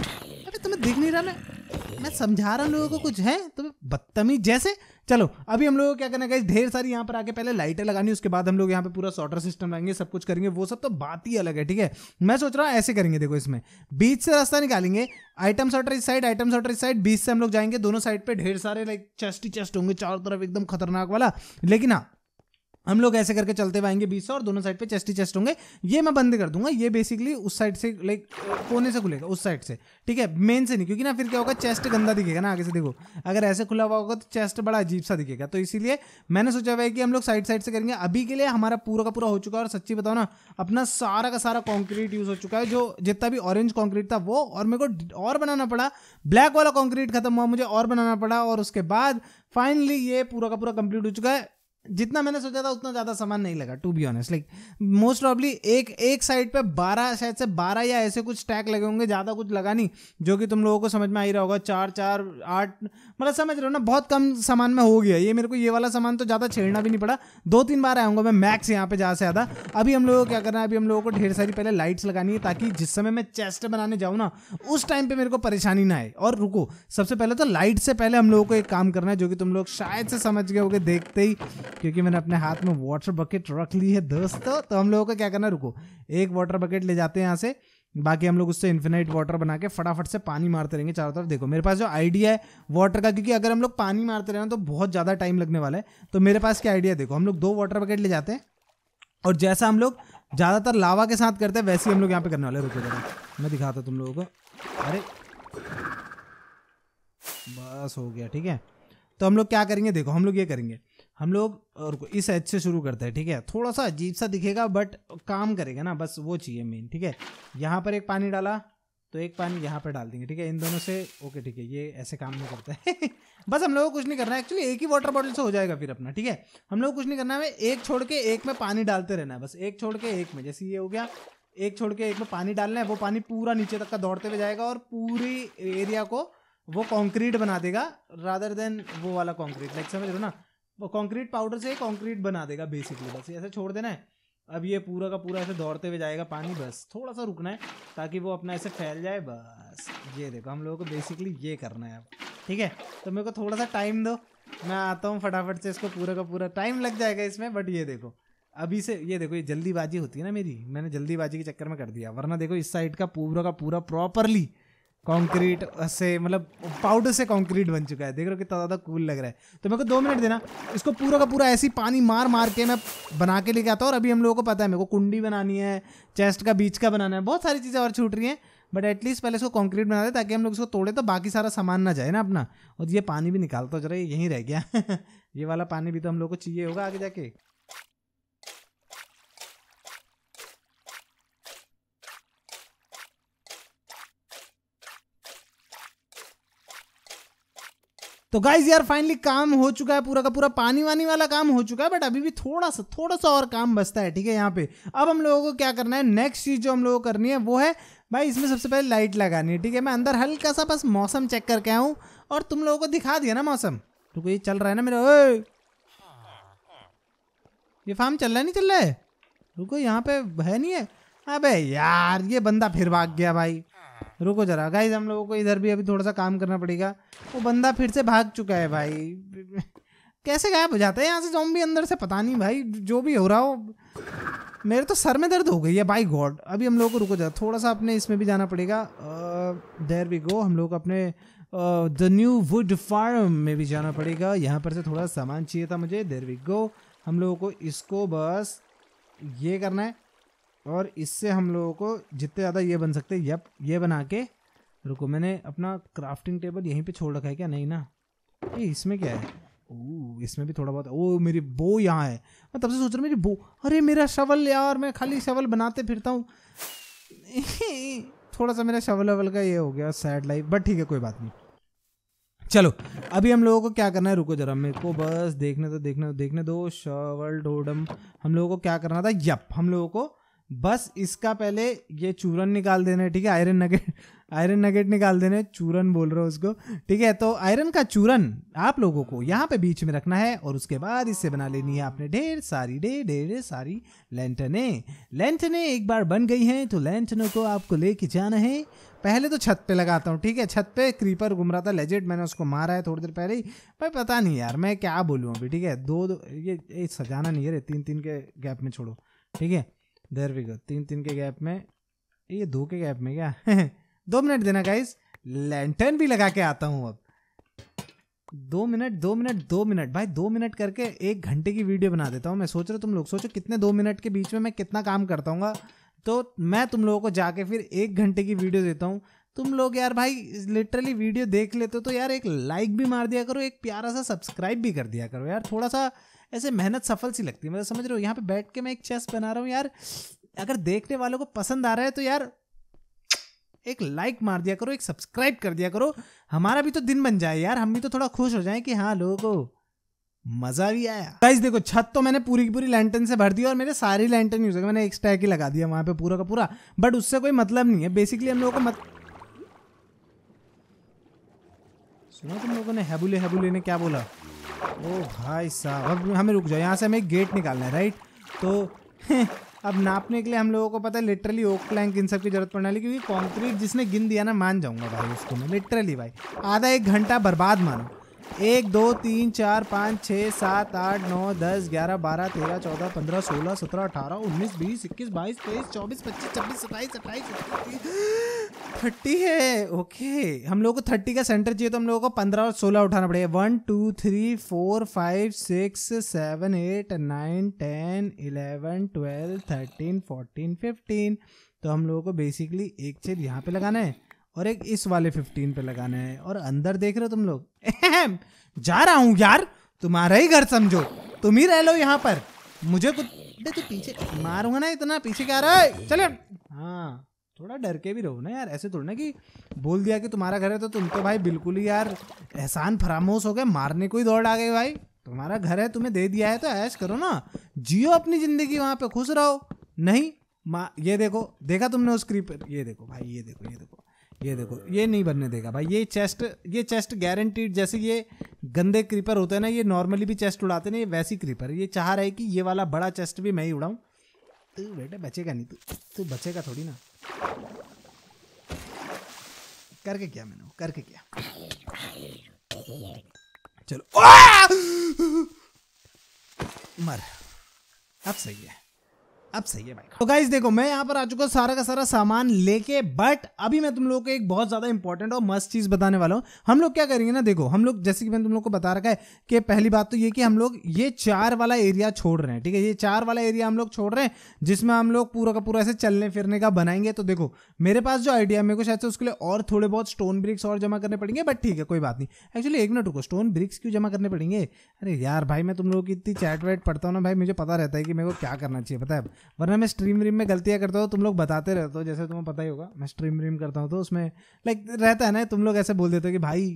अरे तुम्हें दिख नहीं रहा मैं मैं समझा रहा हूँ लोगों को कुछ है तुम्हें बदतमीज जैसे चलो अभी हम लोग क्या करना है ढेर सारी यहाँ पर आके पहले लाइटें लगानी उसके बाद हम लोग यहाँ पे पूरा सॉटर सिस्टम लगेंगे सब कुछ करेंगे वो सब तो बात ही अलग है ठीक है मैं सोच रहा हूँ ऐसे करेंगे देखो इसमें बीच से रास्ता निकालेंगे आइटम सॉटर इस साइड आइटम सॉटर इस साइड बीच से हम लोग जाएंगे दोनों साइड पे ढेर सारे लाइक चेस्ट ही चेस्ट होंगे चारों तरफ एकदम खतरनाक वाला लेकिन हाँ हम लोग ऐसे करके चलते आएंगे बीस और दोनों साइड पे चेस्ट ही चेस्ट होंगे ये मैं बंद कर दूंगा ये बेसिकली उस साइड से लाइक कोने से खुलेगा उस साइड से ठीक है मेन से नहीं क्योंकि ना फिर क्या होगा चेस्ट गंदा दिखेगा ना आगे से देखो अगर ऐसे खुला हुआ होगा तो चेस्ट बड़ा अजीब सा दिखेगा तो इसीलिए मैंने सोचा हुआ है कि हम लोग साइड साइड से करेंगे अभी के लिए हमारा पूरा का पूरा हो चुका है और सच्ची बताओ ना अपना सारा का सारा कॉन्क्रीट यूज हो चुका है जो जितना भी ऑरेंज कॉन्क्रीट था वो और मेरे को और बनाना पड़ा ब्लैक वाला कॉन्क्रीट खत्म हुआ मुझे और बनाना पड़ा और उसके बाद फाइनली ये पूरा का पूरा कंप्लीट हो चुका है जितना मैंने सोचा था उतना ज़्यादा सामान नहीं लगा to be honest like most probably एक एक साइड पे बारह शायद से बारह या ऐसे कुछ टैग लगे होंगे ज़्यादा कुछ लगा नहीं जो कि तुम लोगों को समझ में आ ही रहा होगा चार चार आठ मतलब समझ रहे हो ना बहुत कम सामान में हो गया ये मेरे को ये वाला सामान तो ज़्यादा छेड़ना भी नहीं पड़ा दो तीन बार आऊँगा मैं मैक्स यहाँ पर ज़्यादा से ज़्यादा अभी हम लोगों को क्या करना है अभी हम लोगों को ढेर सारी पहले लाइट्स लगानी है ताकि जिस समय मैं चेस्ट बनाने जाऊँ ना उस टाइम पर मेरे को परेशानी ना आए और रुको सबसे पहले तो लाइट से पहले हम लोगों को एक काम करना है जो कि तुम लोग शायद से समझ गए होगे देखते ही क्योंकि मैंने अपने हाथ में वाटर बकेट रख ली है दोस्तों तो हम लोगों को क्या करना रुको एक वाटर बकेट ले जाते हैं यहाँ से बाकी हम लोग उससे इन्फिनाइट वाटर बना के फटाफट से पानी मारते रहेंगे चारों तरफ देखो मेरे पास जो आइडिया है वाटर का क्योंकि अगर हम लोग पानी मारते रहे तो बहुत ज़्यादा टाइम लगने वाला है तो मेरे पास क्या आइडिया देखो हम लोग दो वाटर बकेट ले जाते हैं और जैसा हम लोग ज़्यादातर लावा के साथ करते हैं वैसे ही हम लोग यहाँ पे करने वाले रुको जरा मैं दिखाता तुम लोगों को अरे बस हो गया ठीक है तो हम लोग क्या करेंगे देखो हम लोग ये करेंगे हम लोग और इस एच से शुरू करते हैं ठीक है थोड़ा सा अजीब सा दिखेगा बट काम करेगा ना बस वो चाहिए मेन ठीक है यहाँ पर एक पानी डाला तो एक पानी यहाँ पर डाल देंगे ठीक है इन दोनों से ओके ठीक है ये ऐसे काम नहीं करता है बस हम लोगों को कुछ नहीं करना है एक्चुअली एक ही वाटर बॉटल से हो जाएगा फिर अपना ठीक है हम लोग कुछ नहीं करना है एक छोड़ के एक में पानी डालते रहना है बस एक छोड़ के एक में जैसे ये हो गया एक छोड़ के एक में पानी डालना है वो पानी पूरा नीचे तक का दौड़ते हुए जाएगा और पूरी एरिया को वो कॉन्क्रीट बना देगा रादर देन वो वाला कॉन्क्रीट लाइक समझ लो ना वो कंक्रीट पाउडर से कंक्रीट बना देगा बेसिकली बस ऐसे छोड़ देना है अब ये पूरा का पूरा ऐसे दौड़ते हुए जाएगा पानी बस थोड़ा सा रुकना है ताकि वो अपना ऐसे फैल जाए बस ये देखो हम लोगों को बेसिकली ये करना है अब ठीक है तो मेरे को थोड़ा सा टाइम दो मैं आता हूँ फटाफट से इसको पूरा का पूरा टाइम लग जाएगा इसमें बट ये देखो अभी से ये देखो ये जल्दीबाजी होती है ना मेरी मैंने जल्दीबाजी के चक्कर में कर दिया वरना देखो इस साइड का पूरा का पूरा प्रॉपरली कंक्रीट से मतलब पाउडर से कंक्रीट बन चुका है देख रहे हो कितना ज़्यादा कूल लग रहा है तो मेरे को दो मिनट देना इसको पूरा का पूरा ऐसी पानी मार मार के मैं बना के लेके आता हूँ और अभी हम लोगों को पता है मेरे को कुंडी बनानी है चेस्ट का बीच का बनाना है बहुत सारी चीज़ें और छूट रही हैं बट एटलीस्ट पहले इसको कॉन्क्रीट बना दे ताकि हम लोग इसको तोड़े तो बाकी सारा सामान ना जाए ना अपना और ये पानी भी निकालता जरा यहीं रह गया ये वाला पानी भी तो हम लोग को चाहिए होगा आगे जाके तो गाइज यार फाइनली काम हो चुका है पूरा का पूरा पानी वानी वाला काम हो चुका है बट अभी भी थोड़ा सा थोड़ा सा और काम बचता है ठीक है यहाँ पे अब हम लोगों को क्या करना है नेक्स्ट चीज़ जो हम लोगों को करनी है वो है भाई इसमें सबसे पहले लाइट लगानी है ठीक है मैं अंदर हल्का सा बस मौसम चेक करके आऊँ और तुम लोगों को दिखा दिया ना मौसम तो ये चल रहा है ना मेरा ओए ये फार्म चल रहा है नहीं चल रहा है रुको यहाँ पे है नहीं है अबे यार ये बंदा फिर भाग गया भाई रुको जरा गाइज हम लोगों को इधर भी अभी थोड़ा सा काम करना पड़ेगा वो बंदा फिर से भाग चुका है भाई कैसे गायब हो जाता है यहाँ से भी अंदर से पता नहीं भाई जो भी हो रहा हो मेरे तो सर में दर्द हो गई है बाई गॉड अभी हम लोग को रुको जरा थोड़ा सा अपने इसमें भी जाना पड़ेगा देर वी गो हम लोग अपने द न्यू वुड फार्म में भी जाना पड़ेगा यहाँ पर से थोड़ा सामान चाहिए था मुझे देर वी गो हम लोगों को इसको बस ये करना है और इससे हम लोगों को जितने ज़्यादा ये बन सकते यप ये बना के रुको मैंने अपना क्राफ्टिंग टेबल यहीं पे छोड़ रखा है क्या नहीं ना ये इसमें क्या है ओ इसमें भी थोड़ा बहुत ओ मेरी बो यहाँ है मैं तब से सोच रहा हूँ मेरी बो अरे मेरा शवल यार मैं खाली शवल बनाते फिरता हूँ थोड़ा सा मेरा शवल अवल का ये हो गया सैड लाइफ बट ठीक है कोई बात नहीं चलो अभी हम लोगों को क्या करना है रुको जरा मेरे को बस देखने तो देखने देखने दो शवल डोडम हम लोगों को क्या करना था यप हम लोगों को बस इसका पहले ये चूरन निकाल देना है ठीक है आयरन नगेट आयरन नगेट निकाल देने चूरन बोल रहे हो उसको ठीक है तो आयरन का चूरन आप लोगों को यहाँ पे बीच में रखना है और उसके बाद इससे बना लेनी है आपने ढेर सारी ढेर ढेर सारी लेंटने लेंटने एक बार बन गई हैं तो लेंटनों को आपको लेके जाना है पहले तो छत पे लगाता हूँ ठीक है छत पे क्रीपर घूम रहा था लेजेट मैंने उसको मारा है थोड़ी देर पहले ही भाई पता नहीं यार मैं क्या बोलूँ अभी ठीक है दो, दो ये, ये सजाना नहीं है रे तीन तीन के गैप में छोड़ो ठीक है देर वी गो तीन तीन के गैप में ये दो के गैप में क्या दो मिनट देना गाइस लैंटर्न भी लगा के आता हूँ अब दो मिनट दो मिनट दो मिनट भाई दो मिनट करके एक घंटे की वीडियो बना देता हूँ मैं सोच रहा हूँ तुम लोग सोचो कितने दो मिनट के बीच में मैं कितना काम करता हूँ तो मैं तुम लोगों को जाके फिर एक घंटे की वीडियो देता हूँ तुम लोग यार भाई लिटरली वीडियो देख लेते हो तो यार एक लाइक भी मार दिया करो एक प्यारा सा सब्सक्राइब भी कर दिया करो यार थोड़ा सा ऐसे मेहनत सफल सी लगती है मतलब समझ रहे हो यहाँ पे बैठ के मैं एक चेस बना रहा हूँ यार अगर देखने वालों को पसंद आ रहा है तो यार एक लाइक मार दिया करो एक सब्सक्राइब कर दिया करो हमारा भी तो दिन बन जाए यार हम भी तो थोड़ा खुश हो जाए कि हाँ लोगों को मजा भी आया गाइस देखो छत तो मैंने पूरी की पूरी लैंटन से भर दी और मेरे सारी लैंटन यूज मैंने एक स्टैक ही लगा दिया वहां पे पूरा का पूरा बट उससे कोई मतलब नहीं है बेसिकली हम लोगों को मत सुना तुम लोगों ने हैबुले हैबुले ने क्या बोला ओ भाई साहब अब हमें रुक जाओ यहाँ से हमें गेट निकालना है राइट तो अब नापने के लिए हम लोगों को पता है लिटरली ओक प्लैंक इन सब की जरूरत पड़ने वाली क्योंकि कॉन्क्रीट जिसने गिन दिया ना मान जाऊंगा भाई उसको मैं लिटरली भाई आधा एक घंटा बर्बाद मानो एक दो तीन चार पाँच छः सात आठ नौ दस ग्यारह बारह तेरह चौदह पंद्रह सोलह सत्रह अठारह उन्नीस बीस इक्कीस बाईस तेईस चौबीस पच्चीस छब्बीस सत्ताईस अट्ठाईस थर्टी है ओके हम लोगों को थर्टी का सेंटर चाहिए तो हम लोगों को पंद्रह और सोलह उठाना पड़ेगा one two three four five six seven eight nine ten eleven twelve thirteen fourteen fifteen तो हम लोगों को बेसिकली एक छेद यहाँ पे लगाना है और एक इस वाले फिफ्टीन पे लगाना है और अंदर देख रहे हो तुम लोग जा रहा हूँ यार तुम्हारा ही घर समझो तुम ही रह लो यहाँ पर मुझे कुछ तो, तू पीछे मारूंगा ना इतना पीछे क्या रहा है चले हाँ थोड़ा डर के भी रहो ना यार ऐसे थोड़ा ना कि बोल दिया कि तुम्हारा घर है तो तुम तो भाई बिल्कुल ही यार एहसान फरामोश हो गए मारने को ही दौड़ आ गए भाई तुम्हारा घर है तुम्हें दे दिया है तो ऐश करो ना जियो अपनी ज़िंदगी वहाँ पे खुश रहो नहीं मा ये देखो देखा तुमने उस क्रीपर ये देखो भाई ये देखो ये देखो ये देखो ये नहीं बनने देगा भाई ये चेस्ट ये चेस्ट गारंटीड जैसे ये गंदे क्रीपर होते हैं ना ये नॉर्मली भी चेस्ट उड़ाते ना ये वैसी क्रीपर ये चाह रहा है कि ये वाला बड़ा चेस्ट भी मैं ही उड़ाऊँ तू बेटे बचेगा नहीं तू तू बचेगा थोड़ी ना करके क्या मैंने करके क्या चलो मर अब सही है अब सही है भाई तो गाइज देखो मैं यहाँ पर आ चुका सारा का सारा सामान लेके बट अभी मैं तुम लोग को एक बहुत ज्यादा इंपॉर्टेंट और मस्त चीज बताने वाला हूँ हम लोग क्या करेंगे ना देखो हम लोग जैसे कि मैंने तुम लोग को बता रखा है कि पहली बात तो ये कि हम लोग ये चार वाला एरिया छोड़ रहे हैं ठीक है ये चार वाला एरिया हम लोग छोड़ रहे हैं जिसमें हम लोग पूरा का पूरा ऐसे चलने फिरने का बनाएंगे तो देखो मेरे पास जो आइडिया मेरे को शायद से उसके लिए और थोड़े बहुत स्टोन ब्रिक्स और जमा करने पड़ेंगे बट ठीक है कोई बात नहीं एक्चुअली एक मिनट रुको स्टोन ब्रिक्स क्यों जमा करने पड़ेंगे अरे यार भाई मैं तुम लोगों की इतनी चैट वैट पढ़ता हूँ ना भाई मुझे पता रहता है कि मेरे को क्या करना चाहिए पता है वरना मैं स्ट्रीम रीम में गलतियाँ करता हूँ तुम लोग बताते रहते हो जैसे तुम्हें पता ही होगा मैं स्ट्रीम रीम करता हूँ तो उसमें लाइक रहता है ना तुम लोग ऐसे बोल देते हो कि भाई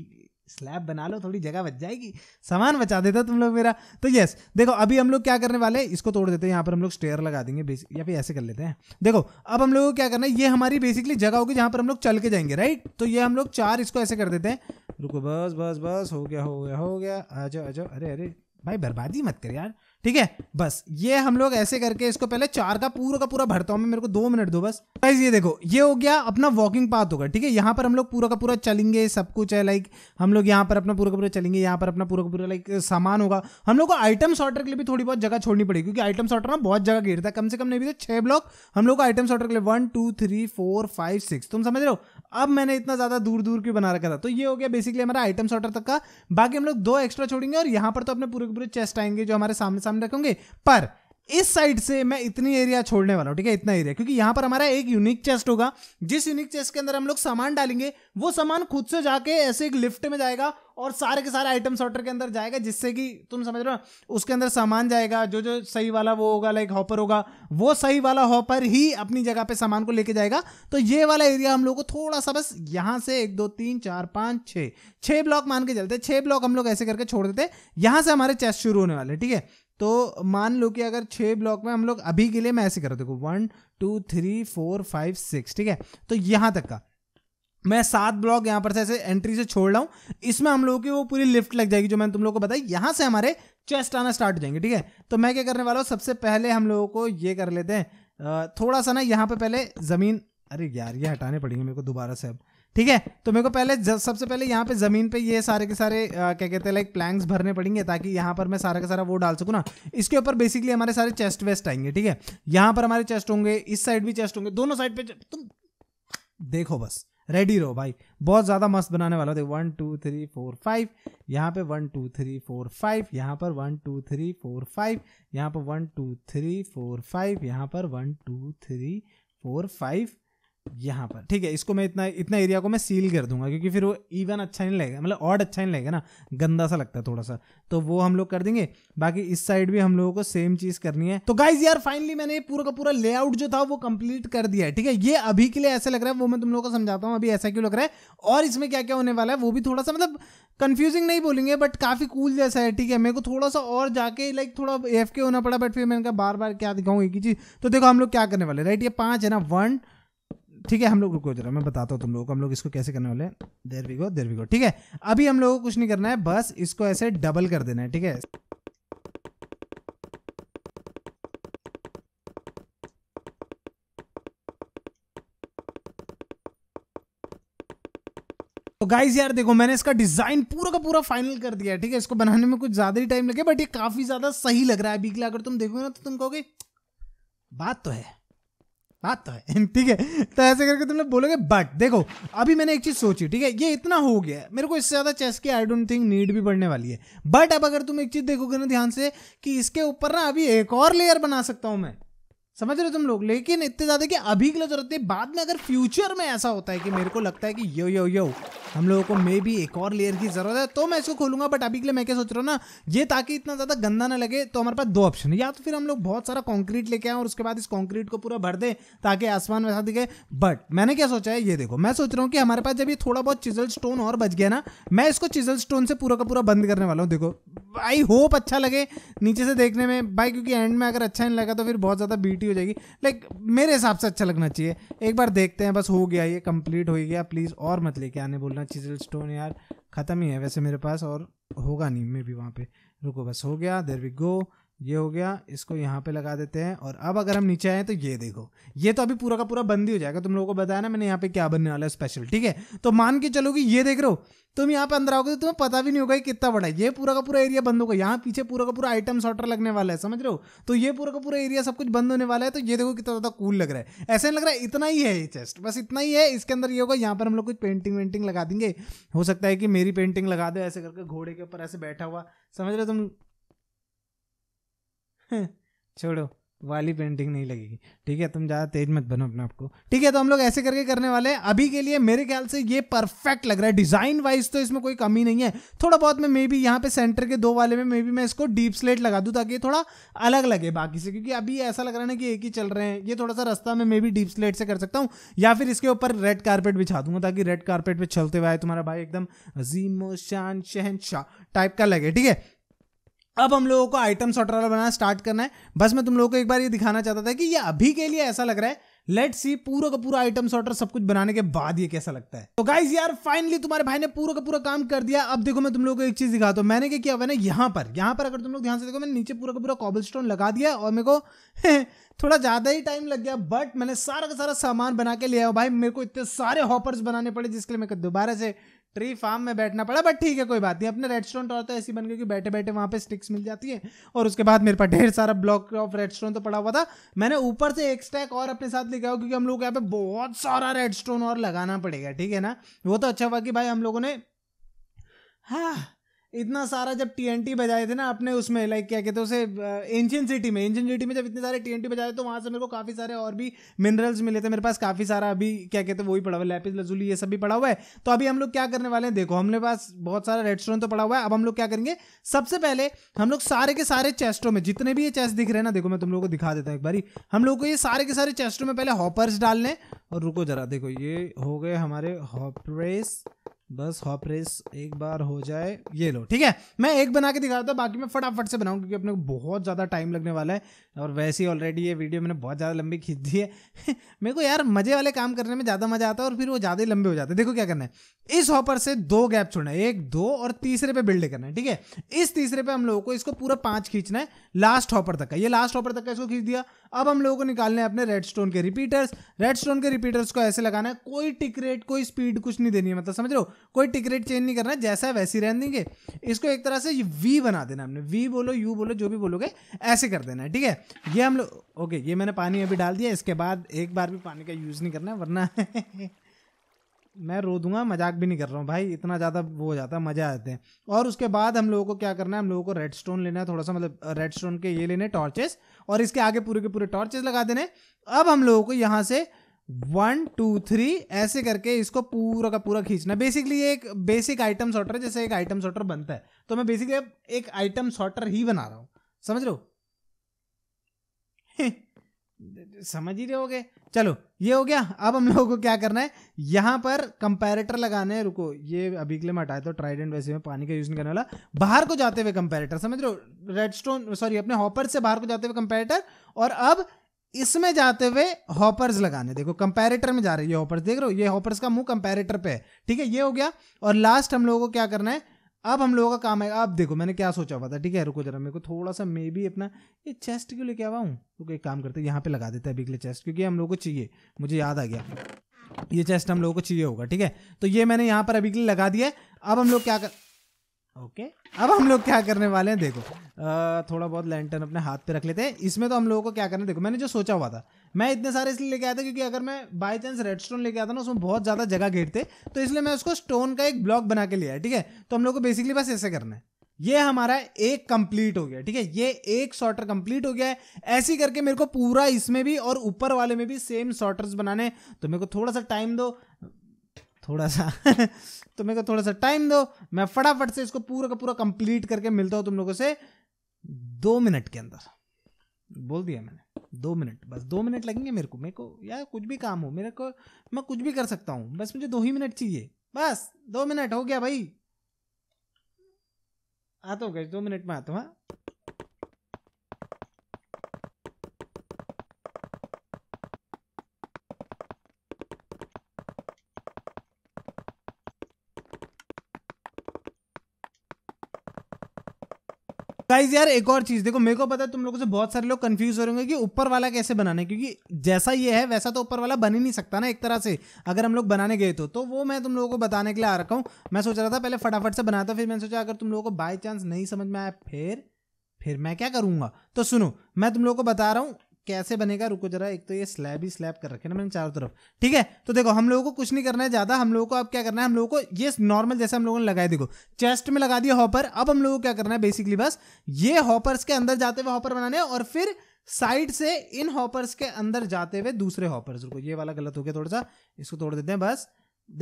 स्लैब बना लो थोड़ी जगह बच जाएगी सामान बचा देता तुम लोग मेरा तो यस देखो अभी हम लोग क्या करने वाले इसको तोड़ देते हैं यहाँ पर हम लोग स्टेयर लगा देंगे या फिर ऐसे कर लेते हैं देखो अब हम लोग को क्या करना है ये हमारी बेसिकली जगह होगी जहाँ पर हम लोग चल के जाएंगे राइट तो ये हम लोग चार इसको ऐसे कर देते हैं रुको बस बस बस हो गया हो गया हो गया आ जाओ आ जाओ अरे अरे भाई बर्बादी मत कर यार ठीक है बस ये हम लोग ऐसे करके इसको पहले चार का पूरा का पूरा भरता हूं मैं मेरे को दो मिनट दो बस गाइस ये देखो ये हो गया अपना वॉकिंग पाथ होगा ठीक है यहां पर हम लोग पूरा का पूरा चलेंगे सब कुछ है लाइक हम लोग यहाँ पर अपना पूरा का पूरा चलेंगे यहां पर अपना पूरा का पूरा लाइक सामान होगा हम लोग को आइटम शॉर्टर के लिए भी थोड़ी बहुत जगह छोड़नी पड़ेगी क्योंकि आइटम शॉर्टर ना बहुत जगह गिरता है कम से कम नहीं भी तो ब्लॉक हम लोग को आइटम शॉर्टर के लिए one two three four five six तुम समझ रहे हो अब मैंने इतना ज़्यादा दूर दूर क्यों बना रखा था तो ये हो गया बेसिकली हमारा आइटम शॉर्टर तक का बाकी हम लोग दो एक्स्ट्रा छोड़ेंगे और यहां पर तो अपने पूरे पूरे चेस्ट आएंगे जो हमारे सामने सामने रखेंगे पर इस साइड से मैं इतनी एरिया छोड़ने वाला हूँ ठीक है इतना एरिया क्योंकि यहाँ पर हमारा एक यूनिक चेस्ट होगा जिस यूनिक चेस्ट के अंदर हम लोग सामान डालेंगे वो सामान खुद से जाके ऐसे एक लिफ्ट में जाएगा और सारे के सारे आइटम सॉर्टर के अंदर जाएगा जिससे कि तुम समझ रहे हो उसके अंदर सामान जाएगा जो जो सही वाला वो होगा लाइक हॉपर होगा वो सही वाला हॉपर ही अपनी जगह पे सामान को लेके जाएगा तो ये वाला एरिया हम लोग को थोड़ा सा बस यहां से एक दो तीन चार पाँच छः छः ब्लॉक मान के चलते छः ब्लॉक हम लोग ऐसे करके छोड़ देते यहाँ से हमारे चेस्ट शुरू होने वाले ठीक है तो मान लो कि अगर छः ब्लॉक में हम लोग अभी के लिए मैं ऐसे कर देखो one two three four five six ठीक है तो यहाँ तक का मैं सात ब्लॉक यहाँ पर से ऐसे एंट्री से छोड़ रहा हूँ इसमें हम लोगों की वो पूरी लिफ्ट लग जाएगी जो मैंने तुम लोगों को बताई यहाँ से हमारे चेस्ट आना स्टार्ट हो जाएंगे ठीक है तो मैं क्या करने वाला हूँ सबसे पहले हम लोगों को ये कर लेते हैं थोड़ा सा ना यहाँ पे पहले ज़मीन अरे यार ये हटाने पड़ेंगे मेरे को दोबारा से अब ठीक है तो मेरे को पहले सबसे पहले यहाँ पे जमीन पे ये सारे के सारे आ, क्या कहते हैं लाइक प्लैंक्स भरने पड़ेंगे ताकि यहाँ पर मैं सारा का सारा वो डाल सकूँ ना इसके ऊपर बेसिकली हमारे सारे चेस्ट वेस्ट आएंगे ठीक है यहाँ पर हमारे चेस्ट होंगे इस साइड भी चेस्ट होंगे दोनों साइड पे तुम देखो बस रेडी रहो भाई बहुत ज़्यादा मस्त बनाने वाला थे one two three four five यहाँ पे one two three four five यहाँ पर one two three four five यहाँ पर one two three four five यहाँ पर one two three four five यहाँ पर ठीक है इसको मैं इतना इतना एरिया को मैं सील कर दूंगा क्योंकि फिर वो इवन अच्छा नहीं लगेगा मतलब ऑड अच्छा नहीं लगेगा ना गंदा सा लगता है थोड़ा सा तो वो हम लोग कर देंगे बाकी इस साइड भी हम लोगों को सेम चीज करनी है तो गाइज यार फाइनली मैंने ये पूरा का पूरा लेआउट जो था वो कंप्लीट कर दिया है ठीक है ये अभी के लिए ऐसा लग रहा है वो मैं तुम लोग को समझाता हूँ अभी ऐसा क्यों लग रहा है और इसमें क्या क्या होने वाला है वो भी थोड़ा सा मतलब कंफ्यूजिंग नहीं बोलेंगे बट काफी कूल जैसा है ठीक है मेरे को थोड़ा सा और जाके लाइक थोड़ा एफ के होना पड़ा बट फिर मैंने कहा बार बार क्या दिखाऊंगी एक ही चीज तो देखो हम लोग क्या करने वाले राइट ये पांच है ना वन ठीक है हम लोग रुको जरा मैं बताता हूँ तुम लोगों को हम लोग इसको कैसे करने वाले देर वी गो देर वी गो ठीक है अभी हम लोगों को कुछ नहीं करना है बस इसको ऐसे डबल कर देना है ठीक है तो गाइज यार देखो मैंने इसका डिजाइन पूरा का पूरा फाइनल कर दिया है ठीक है इसको बनाने में कुछ ज्यादा ही टाइम लगे बट ये काफी ज्यादा सही लग रहा है बीकला अगर तुम देखोगे ना तो तुम कहोगे बात तो है बात तो है ठीक है तो ऐसे करके तुमने बोलोगे बट देखो अभी मैंने एक चीज़ सोची ठीक है ये इतना हो गया मेरे को इससे ज़्यादा चेस की आई डोंट थिंक नीड भी पड़ने वाली है बट अब अगर तुम एक चीज़ देखोगे ना ध्यान से कि इसके ऊपर ना अभी एक और लेयर बना सकता हूं मैं समझ रहे हो तुम लोग लेकिन इतने ज़्यादा कि अभी के लिए जरूरत नहीं बाद में अगर फ्यूचर में ऐसा होता है कि मेरे को लगता है कि यो यो यो हम लोगों को मे भी एक और लेयर की ज़रूरत है तो मैं इसको खोलूंगा बट अभी के लिए मैं क्या सोच रहा हूँ ना ये ताकि इतना ज़्यादा गंदा ना लगे तो हमारे पास दो ऑप्शन है या तो फिर हम लोग बहुत सारा कॉन्क्रीट लेके आए और उसके बाद इस कॉन्क्रीट को पूरा भर दे ताकि आसमान वैसा दिखे बट मैंने क्या सोचा है ये देखो मैं सोच रहा हूँ कि हमारे पास जब ये थोड़ा बहुत चिजल स्टोन और बच गया ना मैं इसको चिजल स्टोन से पूरा का पूरा बंद करने वाला हूँ देखो आई होप अच्छा लगे नीचे से देखने में भाई क्योंकि एंड में अगर अच्छा नहीं लगा तो फिर बहुत ज़्यादा बीटी हो जाएगी लाइक मेरे हिसाब से अच्छा लगना चाहिए एक बार देखते हैं बस हो गया ये कंप्लीट हो गया प्लीज़ और मत लेके आने बोलना चिजल स्टोन यार ख़त्म ही है वैसे मेरे पास और होगा नहीं मे भी वहाँ पे रुको बस हो गया देर वी गो ये हो गया इसको यहाँ पे लगा देते हैं और अब अगर हम नीचे आए तो ये देखो ये तो अभी पूरा का पूरा बंद ही हो जाएगा तुम लोगों को बताया ना मैंने यहाँ पे क्या बनने वाला है स्पेशल ठीक है तो मान के चलो कि ये देख रहे हो तुम यहाँ पे अंदर आओगे तो तुम्हें पता भी नहीं होगा कि कितना बड़ा है ये पूरा का पूरा एरिया बंद होगा यहाँ पीछे पूरा का पूरा आइटम शॉर्टर लगने वाला है समझ रहे हो तो ये पूरा का पूरा एरिया सब कुछ बंद होने वाला है तो ये देखो कितना ज़्यादा कूल लग रहा है ऐसे लग रहा है इतना ही है ये चेस्ट बस इतना ही है इसके अंदर ये होगा यहाँ पर हम लोग कुछ पेंटिंग वेंटिंग लगा देंगे हो सकता है कि मेरी पेंटिंग लगा दो ऐसे करके घोड़े के ऊपर ऐसे बैठा हुआ समझ रहे हो तुम छोड़ो वाली पेंटिंग नहीं लगेगी ठीक है तुम ज़्यादा तेज मत बनो अपने आप को ठीक है तो हम लोग ऐसे करके करने वाले हैं अभी के लिए मेरे ख्याल से ये परफेक्ट लग रहा है डिज़ाइन वाइज तो इसमें कोई कमी नहीं है थोड़ा बहुत मैं मे बी यहाँ पे सेंटर के दो वाले में मे बी मैं इसको डीप स्लेट लगा दूँ ताकि ये थोड़ा अलग लगे बाकी से क्योंकि अभी ऐसा लग रहा है ना कि एक ही चल रहे हैं ये थोड़ा सा रास्ता मैं मे बी डीप स्लेट से कर सकता हूँ या फिर इसके ऊपर रेड कारपेट बिछा दूंगा ताकि रेड कारपेट पर चलते हुए तुम्हारा भाई एकदम अजीमो शान शहनशाह टाइप का लगे ठीक है अब हम लोगों को आइटम सॉर्टर वाला बनाना स्टार्ट करना है बस मैं तुम लोगों को एक बार ये दिखाना चाहता था कि ये अभी के लिए ऐसा लग रहा है लेट सी पूरा का पूरा आइटम सॉर्टर सब कुछ बनाने के बाद ये कैसा लगता है तो गाइज यार फाइनली तुम्हारे भाई ने पूरा का पूरा काम कर दिया अब देखो मैं तुम लोग को एक चीज दिखाता हूँ मैंने क्या किया हुआ यहाँ पर यहाँ पर अगर तुम लोग ध्यान से देखो मैंने नीचे पूरा का पूरा कॉबल लगा दिया और मेरे को थोड़ा ज़्यादा ही टाइम लग गया बट मैंने सारा का सारा सामान बना के लिया भाई मेरे को इतने सारे हॉपर्स बनाने पड़े जिसके लिए मैं दोबारा से ट्री फार्म में बैठना पड़ा बट ठीक है कोई बात नहीं अपने रेड स्टोन टॉर तो ऐसी बन गई कि बैठे बैठे वहाँ पे स्टिक्स मिल जाती है और उसके बाद मेरे पास ढेर सारा ब्लॉक ऑफ रेड स्टोन तो पड़ा हुआ था मैंने ऊपर से एक स्टैक और अपने साथ लिखा क्योंकि हम लोग यहाँ पे बहुत सारा रेड स्टोन और लगाना पड़ेगा ठीक है ना वो तो अच्छा हुआ कि भाई हम लोगों ने हाँ इतना सारा जब टी बजाए थे ना अपने उसमें लाइक क्या कहते हैं उसे एंशियन सिटी में एंशियन सिटी में जब इतने सारे टी बजाए तो वहाँ से मेरे को काफ़ी सारे और भी मिनरल्स मिले थे मेरे पास काफ़ी सारा अभी क्या कहते हैं वही पड़ा हुआ लैपिस लजुली ये सब भी पड़ा हुआ है तो अभी हम लोग क्या करने वाले हैं देखो हमने पास बहुत सारा स्टोन तो पड़ा हुआ है अब हम लोग क्या करेंगे सबसे पहले हम लोग सारे के सारे चेस्टों में जितने भी ये चेस्ट दिख रहे हैं ना देखो मैं तुम लोग को दिखा देता हूँ एक बारी हम लोग को ये सारे के सारे चेस्टों में पहले हॉपर्स डालने और रुको जरा देखो ये हो गए हमारे हॉपरेस बस हॉप रेस एक बार हो जाए ये लो ठीक है मैं एक बना के दिखा था बाकी मैं फटाफट से बनाऊँ क्योंकि अपने को बहुत ज़्यादा टाइम लगने वाला है और वैसे ही ऑलरेडी ये वीडियो मैंने बहुत ज़्यादा लंबी खींच दी है मेरे को यार मज़े वाले काम करने में ज़्यादा मज़ा आता है और फिर वो ज़्यादा ही लंबे हो जाते हैं देखो क्या करना है इस हॉपर से दो गैप छोड़ना है एक दो और तीसरे पे बिल्ड करना है ठीक है इस तीसरे पर हम लोगों को इसको पूरा पाँच खींचना है लास्ट हॉपर तक का ये लास्ट हॉपर तक का इसको खींच दिया अब हम लोगों को निकालने है अपने रेड स्टोन के रिपीटर्स रेड स्टोन के रिपीटर्स को ऐसे लगाना है कोई टिक रेट कोई स्पीड कुछ नहीं देनी है मतलब समझ रहे हो कोई टिकरेट चेंज नहीं करना जैसा है वैसे ही रहने देंगे इसको एक तरह से वी बना देना हमने वी बोलो यू बोलो जो भी बोलोगे ऐसे कर देना है ठीक है ये हम लोग ओके ये मैंने पानी अभी डाल दिया इसके बाद एक बार भी पानी का यूज़ नहीं करना है वरना मैं रो दूंगा मजाक भी नहीं कर रहा हूँ भाई इतना ज़्यादा वो हो जाता है मज़ा आते हैं और उसके बाद हम लोगों को क्या करना है हम लोगों को रेड स्टोन लेना है थोड़ा सा मतलब रेड स्टोन के ये लेने टॉर्चेस और इसके आगे पूरे के पूरे टॉर्चेस लगा देने अब हम लोगों को यहाँ से वन टू थ्री ऐसे करके इसको पूरा का पूरा खींचना बेसिकली एक बेसिक आइटम सॉर्टर है जैसे एक आइटम सॉर्टर बनता है तो मैं बेसिकली एक आइटम सॉर्टर ही बना रहा हूं समझ लो समझ ही रहे चलो ये हो गया अब हम लोगों को क्या करना है यहां पर कंपेरेटर लगाने हैं रुको ये अभी के लिए मैं हटाया तो ट्राइडेंट वैसे में पानी का यूज़ नहीं करने वाला बाहर को जाते हुए कंपेरेटर समझ लो रेडस्टोन रेड सॉरी अपने हॉपर से बाहर को जाते हुए कंपेरेटर और अब इसमें जाते हुए हॉपर्स लगाने देखो कंपैरेटर में जा रहे हैं ये हॉपर्स देख रहे हो ये हॉपर्स का मुंह कंपैरेटर पे है ठीक है ये हो गया और लास्ट हम लोगों को क्या करना है अब हम लोगों का काम है अब देखो मैंने क्या सोचा हुआ था ठीक है रुको जरा मेरे को थोड़ा सा मे भी अपना ये चेस्ट क्यों लेके आवा हूँ तो एक काम करते यहाँ पे लगा देते हैं अभी के लिए चेस्ट क्योंकि हम लोग को चाहिए मुझे याद आ गया ये चेस्ट हम लोगों को चाहिए होगा ठीक है तो ये मैंने यहाँ पर अभी के लिए लगा दिया अब हम लोग क्या कर ओके अब हम लोग क्या करने वाले हैं देखो आ, थोड़ा बहुत लैंटर्न अपने हाथ पे रख लेते हैं इसमें तो हम लोगों को क्या करना है देखो मैंने जो सोचा हुआ था मैं इतने सारे इसलिए लेके आया था क्योंकि अगर मैं बाय चांस रेड स्टोन लेके आता ना उसमें बहुत ज़्यादा जगह घेरते तो इसलिए मैं उसको स्टोन का एक ब्लॉक बना के लिया है ठीक है तो हम लोग को बेसिकली बस ऐसे करना है ये हमारा एक कंप्लीट हो गया ठीक है ये एक सॉर्टर कंप्लीट हो गया है ऐसी करके मेरे को पूरा इसमें भी और ऊपर वाले में भी सेम सॉर्टर्स बनाने तो मेरे को थोड़ा सा टाइम दो थोड़ा सा तो मेरे को थोड़ा सा टाइम दो मैं फटाफट से इसको पूरा का पूरा कंप्लीट करके मिलता हूँ तुम लोगों से दो मिनट के अंदर बोल दिया मैंने दो मिनट बस दो मिनट लगेंगे मेरे को मेरे को यार कुछ भी काम हो मेरे को मैं कुछ भी कर सकता हूँ बस मुझे दो ही मिनट चाहिए बस दो मिनट हो गया भाई आता तो हूँ दो मिनट में आता हूँ हाँ गाइज यार एक और चीज देखो मेरे को पता है तुम लोगों से बहुत सारे लोग कंफ्यूज हो रहे होंगे कि ऊपर वाला कैसे बनाना है क्योंकि जैसा ये है वैसा तो ऊपर वाला बन ही नहीं सकता ना एक तरह से अगर हम लोग बनाने गए तो तो वो मैं तुम लोगों को बताने के लिए आ रखा हूँ मैं सोच रहा था पहले फटाफट से बनाता फिर मैंने सोचा अगर तुम लोगों को बाई चांस नहीं समझ में आया फिर फिर मैं क्या करूँगा तो सुनो मैं तुम लोगों को बता रहा हूँ कैसे बनेगा रुको जरा एक तो ये स्लैब ही स्लैब कर रखे ना मैंने चारों तरफ ठीक है तो देखो हम लोगों को कुछ नहीं करना है ज़्यादा हम लोगों को अब क्या करना है हम लोगों को ये नॉर्मल जैसे हम लोगों ने लगाए देखो चेस्ट में लगा दिया हॉपर अब हम लोगों को क्या करना है बेसिकली बस ये हॉपर्स के अंदर जाते हुए हॉपर बनाने और फिर साइड से इन हॉपर्स के अंदर जाते हुए दूसरे हॉपर्स रुको ये वाला गलत हो गया थोड़ा सा इसको तोड़ देते हैं बस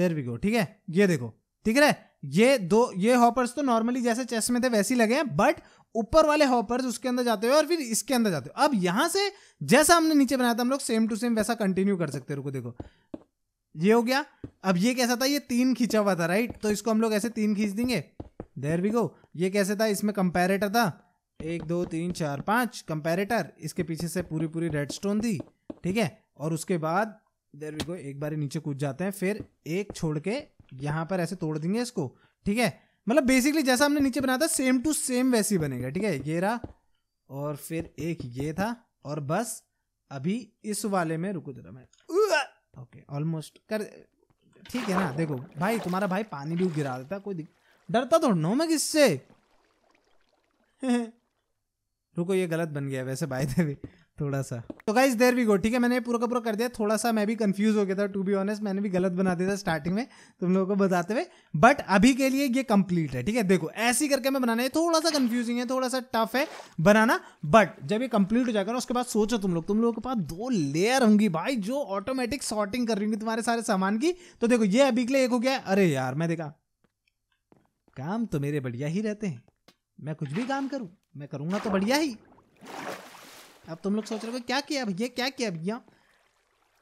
देर वी गो ठीक है ये देखो ठीक है ये दो ये हॉपर्स तो नॉर्मली जैसे चेस में थे वैसे ही लगे हैं बट ऊपर वाले हॉपर्स उसके अंदर जाते हो और फिर इसके अंदर जाते हो अब यहां से जैसा हमने नीचे बनाया था हम लोग सेम टू सेम वैसा कंटिन्यू कर सकते रुको देखो ये हो गया अब ये कैसा था ये तीन खींचा हुआ था राइट तो इसको हम लोग ऐसे तीन खींच देंगे देर वी गो ये कैसे था इसमें कंपेरेटर था एक दो तीन चार पाँच कंपेरेटर इसके पीछे से पूरी पूरी रेड स्टोन थी ठीक है और उसके बाद देर वी गो एक बार नीचे कूद जाते हैं फिर एक छोड़ के यहाँ पर ऐसे तोड़ देंगे इसको ठीक है मतलब बेसिकली जैसा हमने नीचे बनाया था सेम टू सेम वैसे ही बनेगा ठीक है ये रहा और फिर एक ये था और बस अभी इस वाले में रुको जरा मैं ओके ऑलमोस्ट कर ठीक है ना देखो भाई तुम्हारा भाई पानी भी गिरा देता कोई डरता तो नो मैं किससे रुको ये गलत बन गया वैसे भाई थे थोड़ा सा तो गाइज देर भी गो ठीक है मैंने पूरा का पूरा कर दिया थोड़ा सा मैं भी कंफ्यूज हो गया था टू बी ऑनेस्ट मैंने भी गलत बना दिया था स्टार्टिंग में तुम लोगों को बताते हुए बट अभी के लिए ये कंप्लीट है ठीक है देखो ऐसी करके मैं बनाना है थोड़ा सा कंफ्यूजिंग है थोड़ा सा टफ है बनाना बट जब ये कंप्लीट हो जाएगा ना उसके बाद सोचो तुम लोग तुम लोगों के पास दो लेयर होंगी भाई जो ऑटोमेटिक सॉर्टिंग कर रही होंगी तुम्हारे सारे सामान की तो देखो ये अभी के लिए एक हो गया अरे यार मैं देखा काम तो मेरे बढ़िया ही रहते हैं मैं कुछ भी काम करूं मैं करूंगा तो बढ़िया ही अब तुम लोग सोच रहे हो क्या किया भैया क्या किया भैया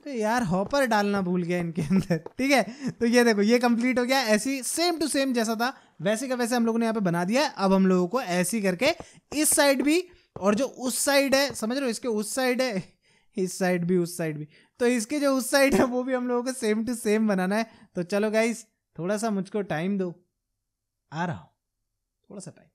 तो यार हॉपर डालना भूल गया इनके अंदर ठीक है तो ये देखो ये कंप्लीट हो गया ऐसी सेम टू सेम जैसा था वैसे का वैसे हम लोगों ने यहाँ पे बना दिया अब हम लोगों को ऐसी करके इस साइड भी और जो उस साइड है समझ रहे हो इसके उस साइड है इस साइड भी उस साइड भी तो इसके जो उस साइड है वो भी हम लोगों को सेम टू सेम बनाना है तो चलो गाइस थोड़ा सा मुझको टाइम दो आ रहा हूँ थोड़ा सा टाइम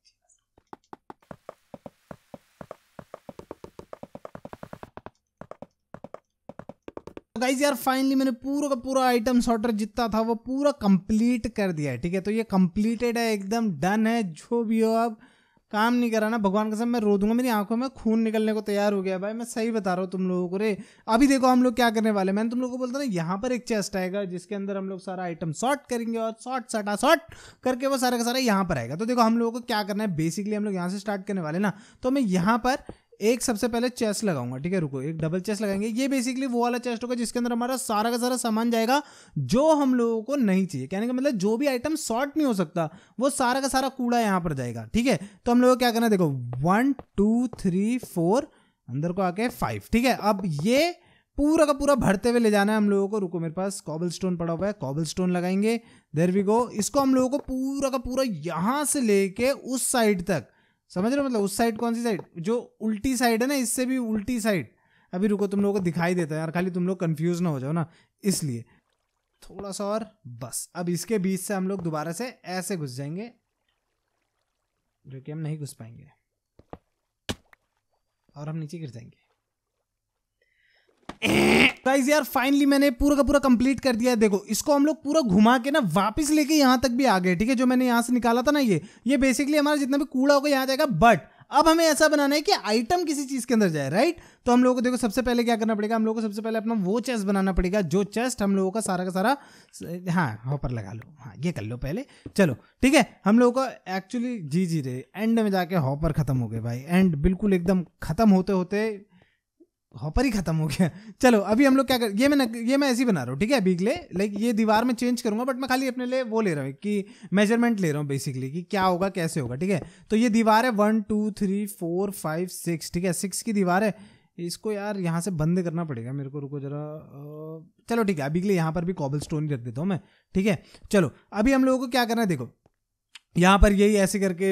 गाइज यार फाइनली मैंने पूरा का पूरा आइटम सॉर्टर जितना था वो पूरा कंप्लीट कर दिया है ठीक है तो ये कंप्लीटेड है एकदम डन है जो भी हो अब काम नहीं करा ना भगवान कसम मैं रो दूंगा मेरी आंखों में खून निकलने को तैयार हो गया भाई मैं सही बता रहा हूँ तुम लोगों को रे अभी देखो हम लोग क्या करने वाले मैंने तुम लोगों को बोलता ना यहाँ पर एक चेस्ट आएगा जिसके अंदर हम लोग सारा आइटम शॉर्ट करेंगे और शॉर्ट सटा शॉर्ट करके वो सारा का सारा यहाँ पर आएगा तो देखो हम लोगों को क्या करना है बेसिकली हम लोग यहाँ से स्टार्ट करने वाले ना तो हमें यहाँ पर एक सबसे पहले चेस्ट लगाऊंगा ठीक है रुको एक डबल चेस्ट लगाएंगे ये बेसिकली वो वाला चेस्ट होगा जिसके अंदर हमारा सारा का सारा सामान जाएगा जो हम लोगों को नहीं चाहिए कहने का मतलब जो भी आइटम शॉर्ट नहीं हो सकता वो सारा का सारा कूड़ा यहाँ पर जाएगा ठीक है तो हम लोग क्या करना है देखो वन टू थ्री फोर अंदर को आके फाइव ठीक है अब ये पूरा का पूरा भरते हुए ले जाना है हम लोगों को रुको मेरे पास कॉबल स्टोन पड़ा हुआ है कॉबल स्टोन लगाएंगे देर वी गो इसको हम लोगों को पूरा का पूरा यहाँ से लेके उस साइड तक समझ रहे हो मतलब उस साइड कौन सी साइड जो उल्टी साइड है ना इससे भी उल्टी साइड अभी रुको तुम लोगों को दिखाई देता है यार खाली तुम लोग कंफ्यूज ना हो जाओ ना इसलिए थोड़ा सा और बस अब इसके बीच से हम लोग दोबारा से ऐसे घुस जाएंगे जो कि हम नहीं घुस पाएंगे और हम नीचे गिर जाएंगे गाइस यार फाइनली मैंने पूरा का पूरा कंप्लीट कर दिया है देखो इसको हम लोग पूरा घुमा के ना वापस लेके यहाँ तक भी आ गए ठीक है जो मैंने यहाँ से निकाला था ना ये ये बेसिकली हमारा जितना भी कूड़ा होगा यहाँ जाएगा बट अब हमें ऐसा बनाना है कि आइटम किसी चीज़ के अंदर जाए राइट तो हम लोगों को देखो सबसे पहले क्या करना पड़ेगा हम लोगों को सबसे पहले अपना वो चेस्ट बनाना पड़ेगा जो चेस्ट हम लोगों का सारा का सारा हाँ हॉपर लगा लो हाँ ये कर लो पहले चलो ठीक है हम लोगों का एक्चुअली जी जी रे एंड में जाके हॉपर खत्म हो गए भाई एंड बिल्कुल एकदम खत्म होते होते हॉपर ही खत्म हो गया चलो अभी हम लोग क्या कर ये मैं ये मैं ऐसी बना रहा हूँ ठीक है बिगले लाइक ये दीवार में चेंज करूंगा बट मैं खाली अपने लिए वो ले रहा हूँ कि मेजरमेंट ले रहा हूँ बेसिकली कि क्या होगा कैसे होगा ठीक है तो ये दीवार है one two three four five six ठीक है सिक्स की दीवार है इसको यार यहाँ से बंद करना पड़ेगा मेरे को रुको जरा चलो ठीक है अभी के लिए यहाँ पर भी कॉबल स्टोन रख देता हूँ मैं ठीक है चलो अभी हम लोगों को क्या करना है देखो यहाँ पर यही ऐसे करके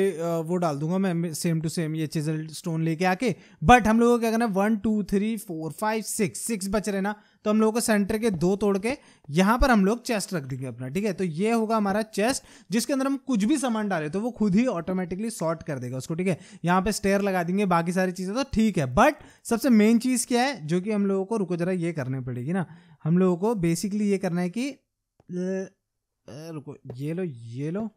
वो डाल दूंगा मैं सेम टू सेम ये चिजल स्टोन लेके आके बट हम लोगों को क्या करना है one two three four five six six बच रहे ना तो हम लोगों को सेंटर के दो तोड़ के यहाँ पर हम लोग चेस्ट रख देंगे अपना ठीक है तो ये होगा हमारा चेस्ट जिसके अंदर हम कुछ भी सामान डाले तो वो खुद ही ऑटोमेटिकली सॉर्ट कर देगा उसको ठीक है यहाँ पे स्टेयर लगा देंगे बाकी सारी चीज़ें तो ठीक है बट सबसे मेन चीज़ क्या है जो कि हम लोगों को रुको जरा ये करनी पड़ेगी ना हम लोगों को बेसिकली ये करना है कि रुको ये लो ये लो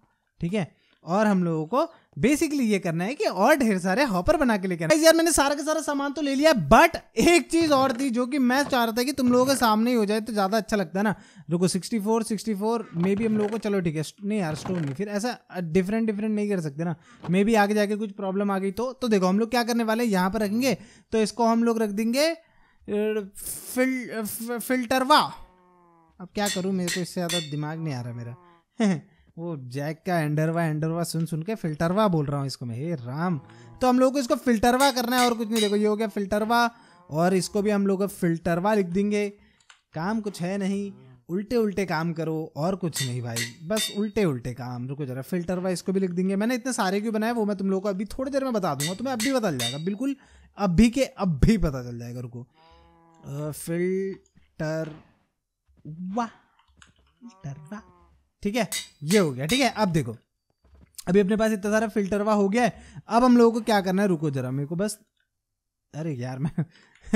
ठीक है और हम लोगों को बेसिकली ये करना है कि और ढेर सारे हॉपर बना के लेकर यार मैंने सारा का सारा सामान तो ले लिया बट एक चीज और थी जो कि मैं चाह रहा था कि तुम लोगों के सामने ही हो जाए तो ज्यादा अच्छा लगता है ना रुको 64 64 मे बी हम लोगों को चलो ठीक है नहीं यार स्टोन नहीं फिर ऐसा डिफरेंट डिफरेंट नहीं कर सकते ना मे बी आगे जाके कुछ प्रॉब्लम आ गई तो तो देखो हम लोग क्या करने वाले यहाँ पर रखेंगे तो इसको हम लोग रख देंगे फिल्टरवा अब क्या करूँ मेरे को इससे ज़्यादा दिमाग नहीं आ रहा मेरा वो जैक का एंडरवा एंडरवा सुन सुन के फिल्टरवा बोल रहा हूँ इसको मैं हे राम तो हम लोग को इसको फिल्टरवा करना है और कुछ नहीं देखो ये हो गया फिल्टरवा और इसको भी हम लोग फिल्टरवा लिख देंगे काम कुछ है नहीं उल्टे उल्टे काम करो और कुछ नहीं भाई बस उल्टे उल्टे काम रुको जरा फिल्टर वाइज इसको भी लिख देंगे मैंने इतने सारे क्यों बनाए वो मैं तुम लोगों को अभी थोड़ी देर में बता दूंगा तुम्हें अभी भी पता चल जाएगा बिल्कुल अभी के अब भी पता चल जाएगा रुको फिल्टर वाह फिल्टर वाह ठीक है ये हो गया ठीक है अब देखो अभी अपने पास इतना सारा फिल्टर हो गया है अब हम लोगों को क्या करना है रुको जरा मेरे को बस अरे यार मैं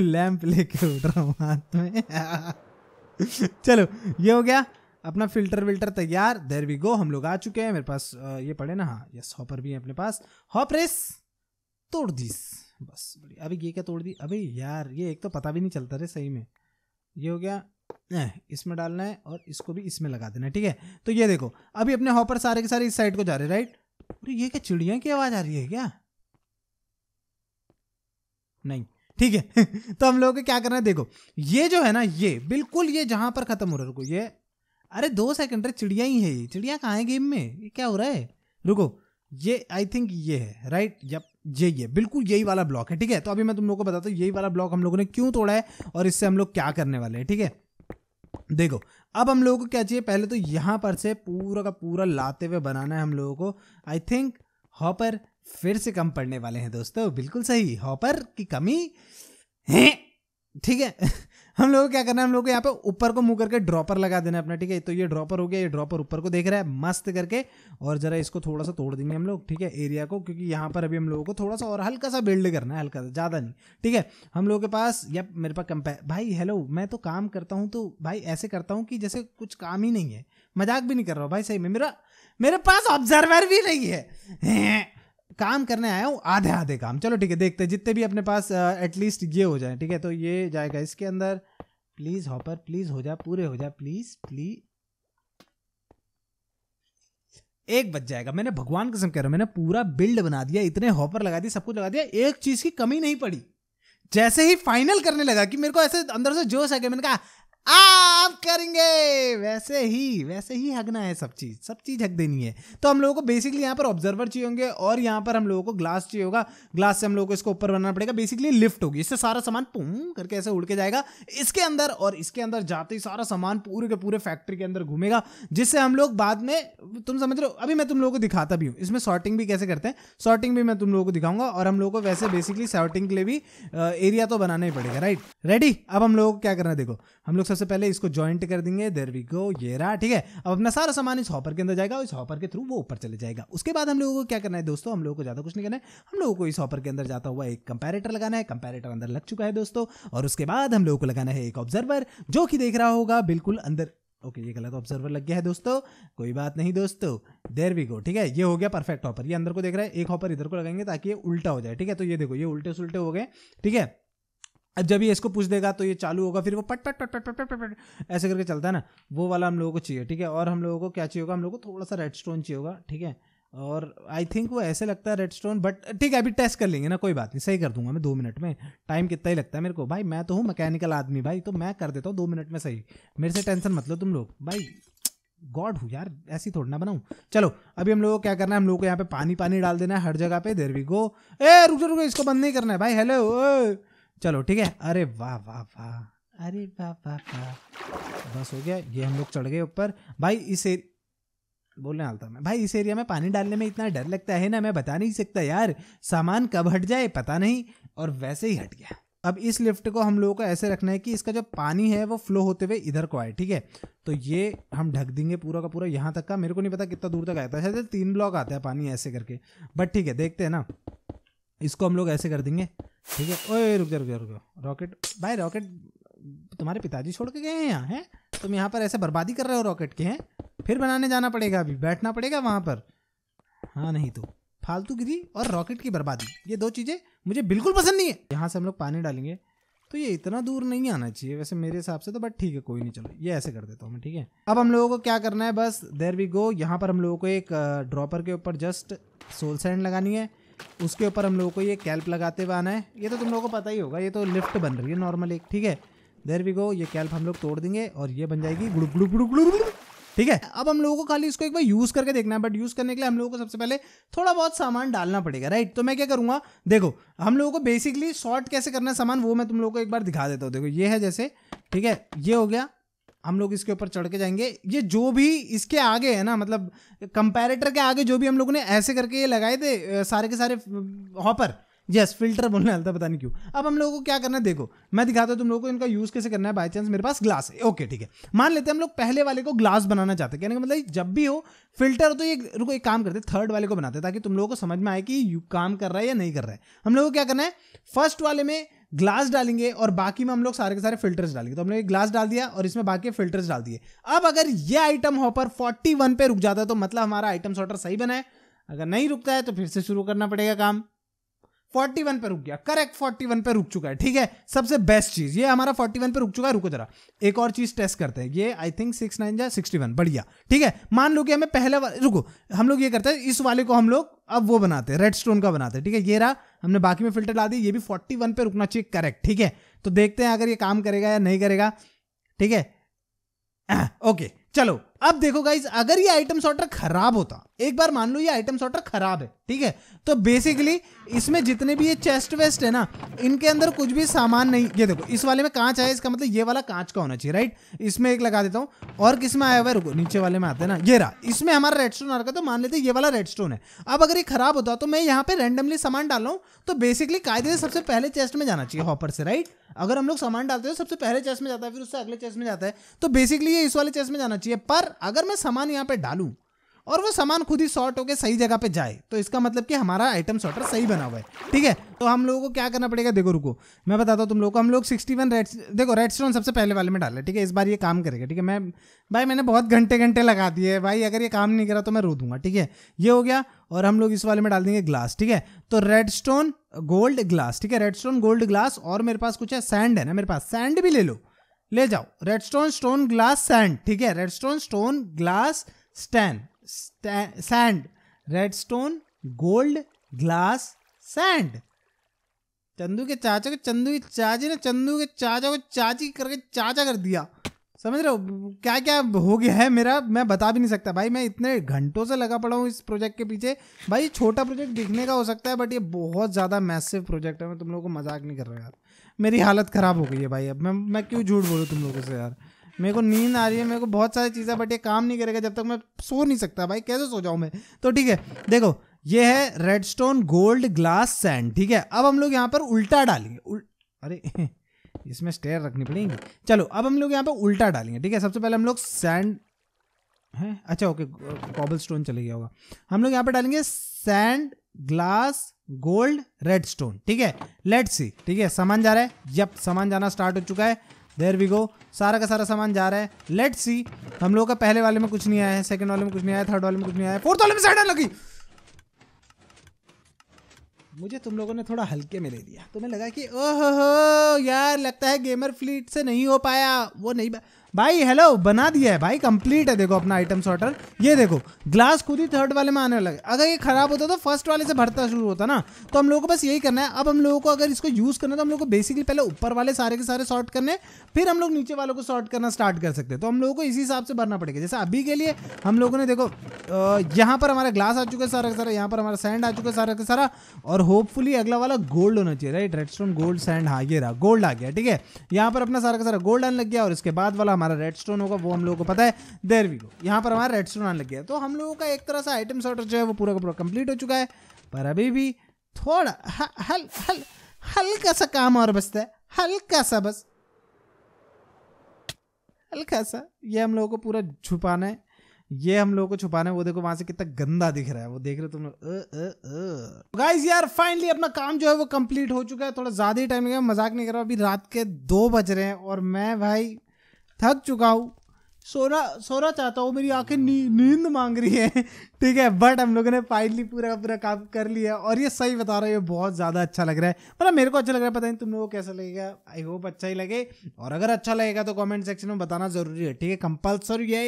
लैंप लेके उठ रहा हूँ हाथ में चलो ये हो गया अपना फिल्टर विल्टर तैयार देर वी गो हम लोग आ चुके हैं मेरे पास ये पड़े ना हाँ यस हॉपर भी है अपने पास हॉपरेस तोड़ दीस बस अभी ये क्या तोड़ दी अभी यार ये एक तो पता भी नहीं चलता रे सही में ये हो गया इसमें डालना है और इसको भी इसमें लगा देना है ठीक है तो ये देखो अभी अपने हॉपर सारे के सारे इस साइड को जा रहे राइट अरे ये क्या चिड़िया की आवाज आ रही है क्या नहीं ठीक है तो हम लोगों को क्या करना है देखो ये जो है ना ये बिल्कुल ये जहां पर खत्म हो रहा है रुको ये अरे दो सेकंड चिड़िया ही है ये चिड़िया कहाँ है गेम में ये क्या हो रहा है रुको ये आई थिंक ये है राइट यप ये ये बिल्कुल यही वाला ब्लॉक है ठीक है तो अभी मैं तुम लोग को बताता हूँ यही वाला ब्लॉक हम लोगों ने क्यों तोड़ा है और इससे हम लोग क्या करने वाले हैं ठीक है देखो अब हम लोगों को क्या चाहिए पहले तो यहाँ पर से पूरा का पूरा लाते हुए बनाना है हम लोगों को आई थिंक हॉपर फिर से कम पड़ने वाले हैं दोस्तों बिल्कुल सही हॉपर की कमी है ठीक है हम लोग क्या करना है हम लोग को यहाँ पे ऊपर को मुंह करके ड्रॉपर लगा देना अपना ठीक है तो ये ड्रॉपर हो गया ये ड्रॉपर ऊपर को देख रहा है मस्त करके और जरा इसको थोड़ा सा तोड़ देंगे हम लोग ठीक है एरिया को क्योंकि यहाँ पर अभी हम लोगों को थोड़ा सा और हल्का सा बिल्ड करना है हल्का सा ज़्यादा नहीं ठीक है हम लोगों के पास या मेरे पास कंपे भाई हेलो मैं तो काम करता हूँ तो भाई ऐसे करता हूँ कि जैसे कुछ काम ही नहीं है मजाक भी नहीं कर रहा हूँ भाई सही में मेरा मेरे पास ऑब्जर्वर भी नहीं है काम करने आया हूँ आधे आधे काम चलो ठीक है देखते हैं जितने भी अपने पास एटलीस्ट ये हो जाए ठीक है तो ये जाएगा इसके अंदर प्लीज़ हॉपर प्लीज़ हो जा पूरे हो जा प्लीज़ प्लीज एक बच जाएगा मैंने भगवान कसम कह रहा हूँ मैंने पूरा बिल्ड बना दिया इतने हॉपर लगा दिए सब कुछ लगा दिया एक चीज़ की कमी नहीं पड़ी जैसे ही फाइनल करने लगा कि मेरे को ऐसे अंदर से जोश आ गया मैंने कहा आप करेंगे वैसे ही वैसे ही हगना है सब चीज़ सब चीज़ हक देनी है तो हम लोगों को बेसिकली यहाँ पर ऑब्जर्वर चाहिए होंगे और यहाँ पर हम लोगों को ग्लास चाहिए होगा ग्लास से हम लोगों को इसको ऊपर बनाना पड़ेगा बेसिकली लिफ्ट होगी इससे सारा सामान पुम करके ऐसे उड़ के जाएगा इसके अंदर और इसके अंदर जाते ही सारा सामान पूरे के पूरे फैक्ट्री के अंदर घूमेगा जिससे हम लोग बाद में तुम समझ रहे हो अभी मैं तुम लोगों को दिखाता भी हूँ इसमें सॉर्टिंग भी कैसे करते हैं सॉर्टिंग भी मैं तुम लोगों को दिखाऊंगा और हम लोगों को वैसे बेसिकली सॉर्टिंग के लिए भी एरिया तो बनाना ही पड़ेगा राइट रेडी अब हम लोगों को क्या करना देखो हम लोग सबसे पहले इसको ज्वाइंट कर देंगे देर वी गो ये रहा ठीक है अब अपना सारा सामान इस हॉपर के अंदर जाएगा इस हॉपर के थ्रू वो ऊपर चले जाएगा उसके बाद हम लोगों को क्या करना है दोस्तों हम लोगों को ज़्यादा कुछ नहीं करना है हम लोगों को इस हॉपर के अंदर जाता हुआ एक कंपेरेटर लगाना है कंपेरेटर अंदर लग चुका है दोस्तों और उसके बाद हम लोगों को लगाना है एक ऑब्जर्वर जो कि देख रहा होगा बिल्कुल अंदर ओके ये गलत ऑब्जर्वर लग गया है दोस्तों कोई बात नहीं दोस्तों देर वी गो ठीक है ये हो गया परफेक्ट हॉपर ये अंदर को देख रहा है एक हॉपर इधर को लगाएंगे ताकि ये उल्टा हो जाए ठीक है तो ये देखो ये उल्टे सुलटे हो गए ठीक है जब ये इसको पूछ देगा तो ये चालू होगा फिर वो पट पट पट पट पट पट पट ऐसे करके चलता है ना वो वाला हम लोगों को चाहिए ठीक है और हम लोगों को क्या चाहिए होगा हम लोगों को थोड़ा सा रेड स्टोन चाहिए होगा ठीक है और आई थिंक वो ऐसे लगता है रेड स्टोन बट ठीक है अभी टेस्ट कर लेंगे ना कोई बात नहीं सही कर दूंगा मैं दो मिनट में टाइम कितना ही लगता है मेरे को भाई मैं तो हूँ मैकेनिकल आदमी भाई तो मैं कर देता हूँ दो मिनट में सही मेरे से टेंशन मत लो तुम लोग भाई गॉड हूँ यार ऐसी थोड़ी ना बनाऊँ चलो अभी हम लोगों को क्या करना है हम लोगों को यहाँ पे पानी पानी डाल देना है हर जगह पे देर वी गो ए रुक रुको इसको बंद नहीं करना है भाई हेलो चलो ठीक है अरे वाह वाह वाह अरे वाह वाह वाह बस हो गया ये हम लोग चढ़ गए ऊपर भाई इस एर... बोलने आता मैं भाई इस एरिया में पानी डालने में इतना डर लगता है ना मैं बता नहीं सकता यार सामान कब हट जाए पता नहीं और वैसे ही हट गया अब इस लिफ्ट को हम लोगों को ऐसे रखना है कि इसका जो पानी है वो फ्लो होते हुए इधर को आए ठीक है तो ये हम ढक देंगे पूरा का पूरा यहाँ तक का मेरे को नहीं पता कितना दूर तक आया था शायद तीन ब्लॉक आता है पानी ऐसे करके बट ठीक है देखते हैं ना इसको हम लोग ऐसे कर देंगे ठीक है ओए रुक जा रुक जा रुक जा रॉकेट भाई रॉकेट तुम्हारे पिताजी छोड़ के गए हैं यहाँ हैं तुम यहाँ पर ऐसे बर्बादी कर रहे हो रॉकेट के हैं फिर बनाने जाना पड़ेगा अभी बैठना पड़ेगा वहाँ पर हाँ नहीं तो फालतू गिरी और रॉकेट की बर्बादी ये दो चीज़ें मुझे बिल्कुल पसंद नहीं है यहाँ से हम लोग पानी डालेंगे तो ये इतना दूर नहीं आना चाहिए वैसे मेरे हिसाब से तो बट ठीक है कोई नहीं चलो ये ऐसे कर देता हूँ मैं ठीक है अब हम लोगों को क्या करना है बस देर वी गो यहाँ पर हम लोगों को एक ड्रॉपर के ऊपर जस्ट सोल सैंड लगानी है उसके ऊपर हम लोगों को ये कैल्प लगाते हुए आना है ये तो तुम लोगों को पता ही होगा ये तो लिफ्ट बन रही है नॉर्मल एक ठीक है देर वी गो ये कैल्प हम लोग तोड़ देंगे और ये बन जाएगी गुड़ गुड़ गुड़ गुड़ गुड़ ठीक है अब हम लोगों को खाली इसको एक बार यूज करके देखना है बट यूज करने के लिए हम लोगों को सबसे पहले थोड़ा बहुत सामान डालना पड़ेगा राइट तो मैं क्या करूंगा देखो हम लोगों को बेसिकली शॉर्ट कैसे करना है सामान वो मैं तुम लोगों को एक बार दिखा देता हूँ देखो ये है जैसे ठीक है ये हो गया हम लोग इसके ऊपर चढ़ के जाएंगे ये जो भी इसके आगे है ना मतलब कंपेरेटर के आगे जो भी हम लोगों ने ऐसे करके ये लगाए थे सारे के सारे हॉपर यस फिल्टर बोलने वाला था पता नहीं क्यों अब हम लोगों को क्या करना है देखो मैं दिखाता हूँ तुम लोगों को इनका यूज़ कैसे करना है बाई चांस मेरे पास ग्लास है ओके ठीक है मान लेते हैं हम लोग पहले वाले को ग्लास बनाना चाहते हैं कहने का मतलब जब भी हो फिल्टर तो ये रुको एक काम करते थर्ड वाले को बनाते ताकि तुम लोगों को समझ में आए कि काम कर रहा है या नहीं कर रहा है हम लोगों को क्या करना है फर्स्ट वाले में ग्लास डालेंगे और बाकी में हम लोग सारे के सारे फिल्टर्स डालेंगे तो हमने ग्लास डाल दिया और इसमें बाकी फिल्टर्स डाल दिए अब अगर ये आइटम हॉपर 41 पे रुक जाता है तो मतलब हमारा आइटम सॉर्टर सही बना है अगर नहीं रुकता है तो फिर से शुरू करना पड़ेगा काम फोर्टी वन पर रुक गया करेक्ट फोर्टी वन पर रुक चुका है ठीक है सबसे बेस्ट चीज ये हमारा फोर्टी वन पर रुक चुका है रुको जरा एक और चीज टेस्ट करते हैं ये आई थिंक सिक्स नाइन या सिक्सटी वन बढ़िया ठीक है मान लो कि हमें पहले रुको हम लोग ये करते हैं इस वाले को हम लोग अब वो बनाते हैं रेड स्टोन का बनाते हैं ठीक है ये रहा हमने बाकी में फिल्टर ला दी ये भी फोर्टी वन पर रुकना चाहिए करेक्ट ठीक है तो देखते हैं अगर ये काम करेगा या नहीं करेगा ठीक है ओके चलो अब देखो गाइज अगर ये आइटम सॉर्टर खराब होता एक बार मान लो ये आइटम सॉर्टर खराब है ठीक है तो बेसिकली इसमें जितने भी ये चेस्ट वेस्ट है ना इनके अंदर कुछ भी सामान नहीं ये देखो इस वाले में कांच आया इसका मतलब ये वाला कांच का होना चाहिए राइट इसमें एक लगा देता हूँ और किस में आया हुआ है रुको नीचे वाले में आते हैं ना ये रहा इसमें हमारा रेड स्टोन आ तो मान लेते ये वाला रेड स्टोन है अब अगर ये खराब होता तो मैं यहाँ पे रेंडमली सामान डाल रहा तो बेसिकली कायदे से सबसे पहले चेस्ट में जाना चाहिए हॉपर से राइट अगर हम लोग सामान डालते हैं तो सबसे पहले चेस्ट में जाता है फिर उससे अगले चेस्ट में जाता है तो बेसिकली ये इस वाले चेस्ट में जाना चाहिए पर अगर मैं सामान यहाँ पे डालू और वो सामान खुद ही शॉर्ट होकर सही जगह पे जाए तो इसका मतलब कि हमारा आइटम शॉर्टर सही बना हुआ है ठीक है तो हम लोगों को क्या करना पड़ेगा देखो रुको मैं बताता हूँ तुम लोग को हम लोग सिक्सटी वन रेड देखो रेड स्टोन सबसे पहले वाले में डाले ठीक है इस बार ये काम करेगा ठीक है मैं भाई मैंने बहुत घंटे घंटे लगा दिए भाई अगर ये काम नहीं करा तो मैं रो दूंगा ठीक है ये हो गया और हम लोग इस वाले में डाल देंगे ग्लास ठीक है तो रेड स्टोन गोल्ड ग्लास ठीक है रेड स्टोन गोल्ड ग्लास और मेरे पास कुछ है सैंड है ना मेरे पास सैंड भी ले लो ले जाओ redstone stone glass sand ठीक है redstone stone glass stand sand stone gold glass sand Chandu के चाचा को चंदू की चाची ने चंदू के चाचा को चाची करके चाचा कर दिया समझ रहे हो क्या क्या हो गया है मेरा मैं बता भी नहीं सकता भाई मैं इतने घंटों से लगा पड़ा हूँ इस प्रोजेक्ट के पीछे भाई छोटा प्रोजेक्ट दिखने का हो सकता है बट ये बहुत ज़्यादा मैसिव प्रोजेक्ट है मैं तुम लोगों को मजाक नहीं कर रहा यार मेरी हालत ख़राब हो गई है भाई अब मैं मैं क्यों झूठ बोलूँ तुम लोगों से यार मेरे को नींद आ रही है मेरे को बहुत सारी चीज़ें बट ये काम नहीं करेगा जब तक मैं सो नहीं सकता भाई कैसे सो जाऊँ मैं तो ठीक है देखो ये है redstone gold glass sand ठीक है अब हम लोग यहाँ पर उल्टा डालेंगे उल... अरे इसमें स्टेयर रखनी पड़ेगी चलो अब हम लोग यहाँ पर उल्टा डालेंगे ठीक है सबसे पहले हम लोग सैंड है अच्छा ओके कॉबल स्टोन चले गया होगा हम लोग यहाँ पर डालेंगे sand glass gold redstone ठीक है लेट सी ठीक है सामान जा रहा है जब सामान जाना स्टार्ट हो चुका है देर वी गो सारा का सारा सामान जा रहा है लेट सी हम लोग का पहले वाले में कुछ नहीं आया है सेकंड वाले में कुछ नहीं आया थर्ड वाले में कुछ नहीं आया फोर्थ वाले में साइड लगी मुझे तुम लोगों ने थोड़ा हल्के में ले लिया तुम्हें लगा कि ओह हो यार लगता है गेमर फ्लीट से नहीं हो पाया वो नहीं भाई हेलो बना दिया है भाई कंप्लीट है देखो अपना आइटम सॉर्टर ये देखो ग्लास खुद ही थर्ड वाले में आने लगे अगर ये खराब होता तो फर्स्ट वाले से भरता शुरू होता ना तो हम लोग को बस यही करना है अब हम लोगों को अगर इसको यूज़ करना है तो हम लोग को बेसिकली पहले ऊपर वाले सारे के सारे सॉर्ट करने फिर हम लोग नीचे वालों को सॉर्ट करना स्टार्ट कर सकते हैं तो हम लोगों को इसी हिसाब से भरना पड़ेगा जैसे अभी के लिए हम लोगों ने देखो यहाँ पर हमारा ग्लास आ चुका है सारा का सारा यहाँ पर हमारा सैंड आ चुका है सारा का सारा और होपफुली अगला वाला गोल्ड होना चाहिए राइट रेड गोल्ड सैंड हाँ ये रहा गोल्ड आ गया ठीक है यहाँ पर अपना सारा का सारा गोल्ड आने लग गया और इसके बाद वाला हमारा रेडस्टोन होगा वो हम लोगों को पता है देर वी गो यहाँ पर हमारा रेडस्टोन आने लग गया तो हम लोगों का एक तरह से आइटम सॉर्टर जो है वो पूरा का पूरा कंप्लीट हो चुका है पर अभी भी थोड़ा हल हल हल्का सा काम और बचता है हल्का सा बस हल्का सा ये हम लोगों को पूरा छुपाना है ये हम लोगों को छुपाना है वो देखो वहां से कितना गंदा दिख रहा है वो देख रहे हो तुम लोग गाइस यार फाइनली अपना काम जो है वो कंप्लीट हो चुका है थोड़ा ज्यादा ही टाइम लगा मजाक नहीं कर रहा अभी रात के दो बज रहे हैं और मैं भाई थक चुका हूँ सोना सोना चाहता हूँ मेरी आंखें नी, नींद मांग रही है ठीक है बट हम लोगों ने फाइनली पूरा पूरा काम कर लिया है और ये सही बता रहा है ये बहुत ज़्यादा अच्छा लग रहा है मतलब मेरे को अच्छा लग रहा है पता नहीं तुम लोगों को कैसा लगेगा आई होप अच्छा ही लगे और अगर अच्छा लगेगा तो कमेंट सेक्शन में बताना ज़रूरी है ठीक है कंपल्सरी है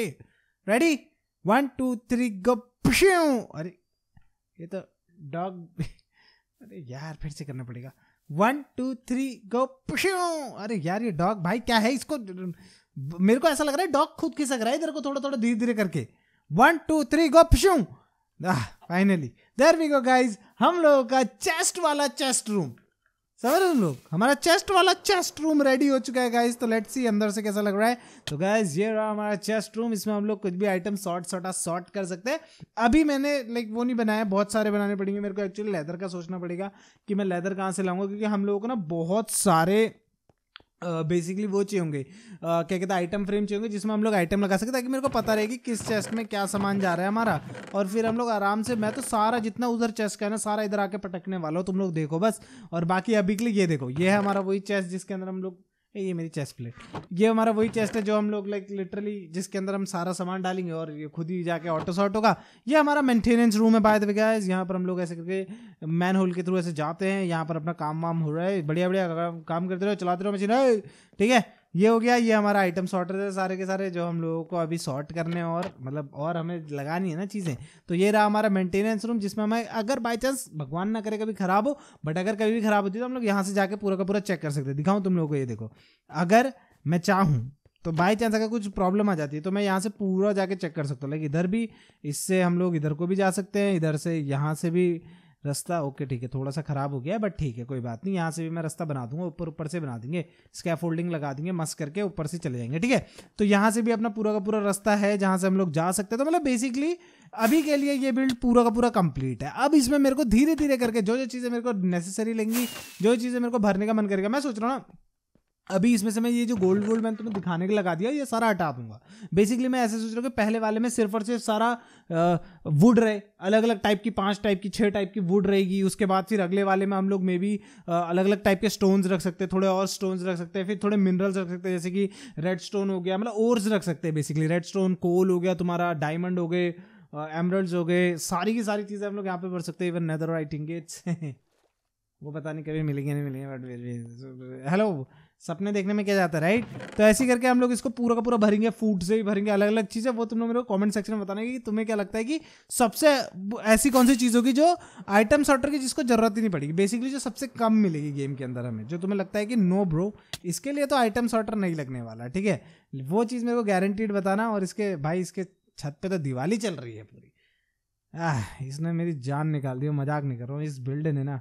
ready one two three go अरे ये तो डॉग अरे यार फिर से करना पड़ेगा वन टू थ्री गो अरे यार ये डॉग भाई क्या है इसको मेरे को ऐसा लग रहा है डॉग खुद खिसक रहा है इधर को थोड़ा थोड़ा धीरे धीरे करके वन टू थ्री गो फिशू finally there we go guys हम लोगों का चेस्ट वाला चेस्ट रूम समझ रहे लोग हमारा चेस्ट वाला चेस्ट रूम रेडी हो चुका है गाइज तो लेट्स सी अंदर से कैसा लग रहा है तो गाइज ये रहा हमारा चेस्ट रूम इसमें हम लोग कुछ भी आइटम शॉर्ट शॉर्टा शॉर्ट कर सकते हैं अभी मैंने लाइक वो नहीं बनाया बहुत सारे बनाने पड़ेंगे मेरे को एक्चुअली लेदर का सोचना पड़ेगा कि मैं लेदर कहाँ से लाऊंगा क्योंकि हम लोगों को ना बहुत सारे बेसिकली वो चाहिए होंगे क्या कहते हैं आइटम फ्रेम चाहिए होंगे जिसमें हम लोग आइटम लगा सके ताकि मेरे को पता रहे कि किस चेस्ट में क्या सामान जा रहा है हमारा और फिर हम लोग आराम से मैं तो सारा जितना उधर चेस्ट का है ना सारा इधर आके पटकने वाला हूँ तुम लोग देखो बस और बाकी अभी के लिए ये देखो ये है हमारा वही चेस्ट जिसके अंदर हम लोग ये मेरी चेस्ट प्लेट ये हमारा वही चेस्ट है जो हम लोग लाइक लिटरली जिसके अंदर हम सारा सामान डालेंगे और ये खुद ही जाके ऑटो से होगा का ये हमारा मेंटेनेंस रूम है बाय द वे गाइस यहाँ पर हम लोग ऐसे करके मैन होल के थ्रू ऐसे जाते हैं यहाँ पर अपना काम वाम हो रहा है बढ़िया बढ़िया काम करते रहो चलाते रहो मशीन ठीक है ये हो गया ये हमारा आइटम सॉर्टर है सारे के सारे जो हम लोगों को अभी सॉर्ट करने और मतलब और हमें लगानी है ना चीज़ें तो ये रहा हमारा मेंटेनेंस रूम जिसमें हमें अगर बाई चांस भगवान ना करे कभी ख़राब हो बट अगर कभी भी ख़राब होती है तो हम लोग यहाँ से जाके पूरा का पूरा चेक कर सकते हैं दिखाऊँ तुम लोगों को ये देखो अगर मैं चाहूँ तो बाई चांस अगर कुछ प्रॉब्लम आ जाती है तो मैं यहाँ से पूरा जाके चेक कर सकता हूँ लाइक इधर भी इससे हम लोग इधर को भी जा सकते हैं इधर से यहाँ से भी रास्ता ओके ठीक है थोड़ा सा ख़राब हो गया बट ठीक है कोई बात नहीं यहाँ से भी मैं रास्ता बना दूंगा ऊपर ऊपर से बना देंगे स्कैफ लगा देंगे मस्त करके ऊपर से चले जाएंगे ठीक है तो यहाँ से भी अपना पूरा का पूरा रास्ता है जहाँ से हम लोग जा सकते हैं तो मतलब बेसिकली अभी के लिए ये बिल्ड पूरा का पूरा कंप्लीट है अब इसमें मेरे को धीरे धीरे करके जो जो चीज़ें मेरे को नेसेसरी लेंगी जो चीज़ें मेरे को भरने का मन करेगा मैं सोच रहा हूँ ना अभी इसमें से मैं ये जो गोल्ड वोल्ड मैंने तुम्हें दिखाने के लगा दिया ये सारा हटा दूंगा बेसिकली मैं ऐसे सोच रहा हूँ कि पहले वाले में सिर्फ और सिर्फ सारा वुड रहे अलग अलग टाइप की पांच टाइप की छह टाइप की वुड रहेगी उसके बाद फिर अगले वाले में हम लोग मे बी अलग अलग टाइप के स्टोन्स रख सकते हैं थोड़े और स्टोन्स रख सकते हैं फिर थोड़े मिनरल्स रख सकते हैं जैसे कि रेड स्टोन हो गया मतलब ओर्स रख सकते हैं बेसिकली रेड स्टोन कोल हो गया तुम्हारा डायमंड हो गए एमरल्ड्स हो गए सारी की सारी चीज़ें हम लोग यहाँ पे भर सकते हैं इवन नैदर राइटिंग वो पता नहीं कभी मिलेंगे नहीं मिलेंगे बट हेलो सपने देखने में क्या जाता है राइट तो ऐसे करके हम लोग इसको पूरा का पूरा भरेंगे फूड से भी भरेंगे अलग अलग चीज़ें वो तुम लोग मेरे को कमेंट सेक्शन में बताना कि तुम्हें क्या लगता है कि सबसे ऐसी कौन सी चीज़ होगी जो आइटम सॉर्टर की जिसको ज़रूरत ही नहीं पड़ेगी बेसिकली जो सबसे कम मिलेगी गेम के अंदर हमें जो तुम्हें लगता है कि नो ब्रो इसके लिए तो आइटम सॉर्टर नहीं लगने वाला ठीक है वो चीज़ मेरे को गारंटीड बताना और इसके भाई इसके छत पर तो दिवाली चल रही है पूरी आह इसने मेरी जान निकाल दी मजाक नहीं कर रहा हूँ इस बिल्ड ने ना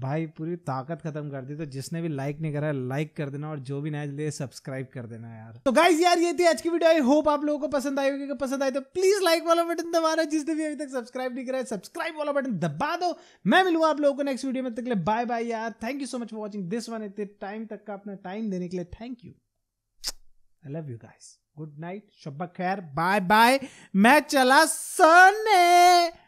भाई पूरी ताकत खत्म कर दी तो जिसने भी लाइक नहीं करा लाइक कर देना और जो भी नया लिए सब्सक्राइब कर देना यार तो गाइज यार ये थी आज की वीडियो आई होप आप लोगों को पसंद आई होगी पसंद आई तो प्लीज लाइक वाला बटन दबा रहा जिसने भी अभी तक सब्सक्राइब नहीं करा है सब्सक्राइब वाला बटन दबा दो मैं मिलूंगा आप लोगों को नेक्स्ट वीडियो में तक बाय बाय यार thank you so much for watching this one इतने टाइम तक का अपना टाइम देने के लिए thank you I love you guys good night शब्बा खैर बाय बाय मैं चला सोने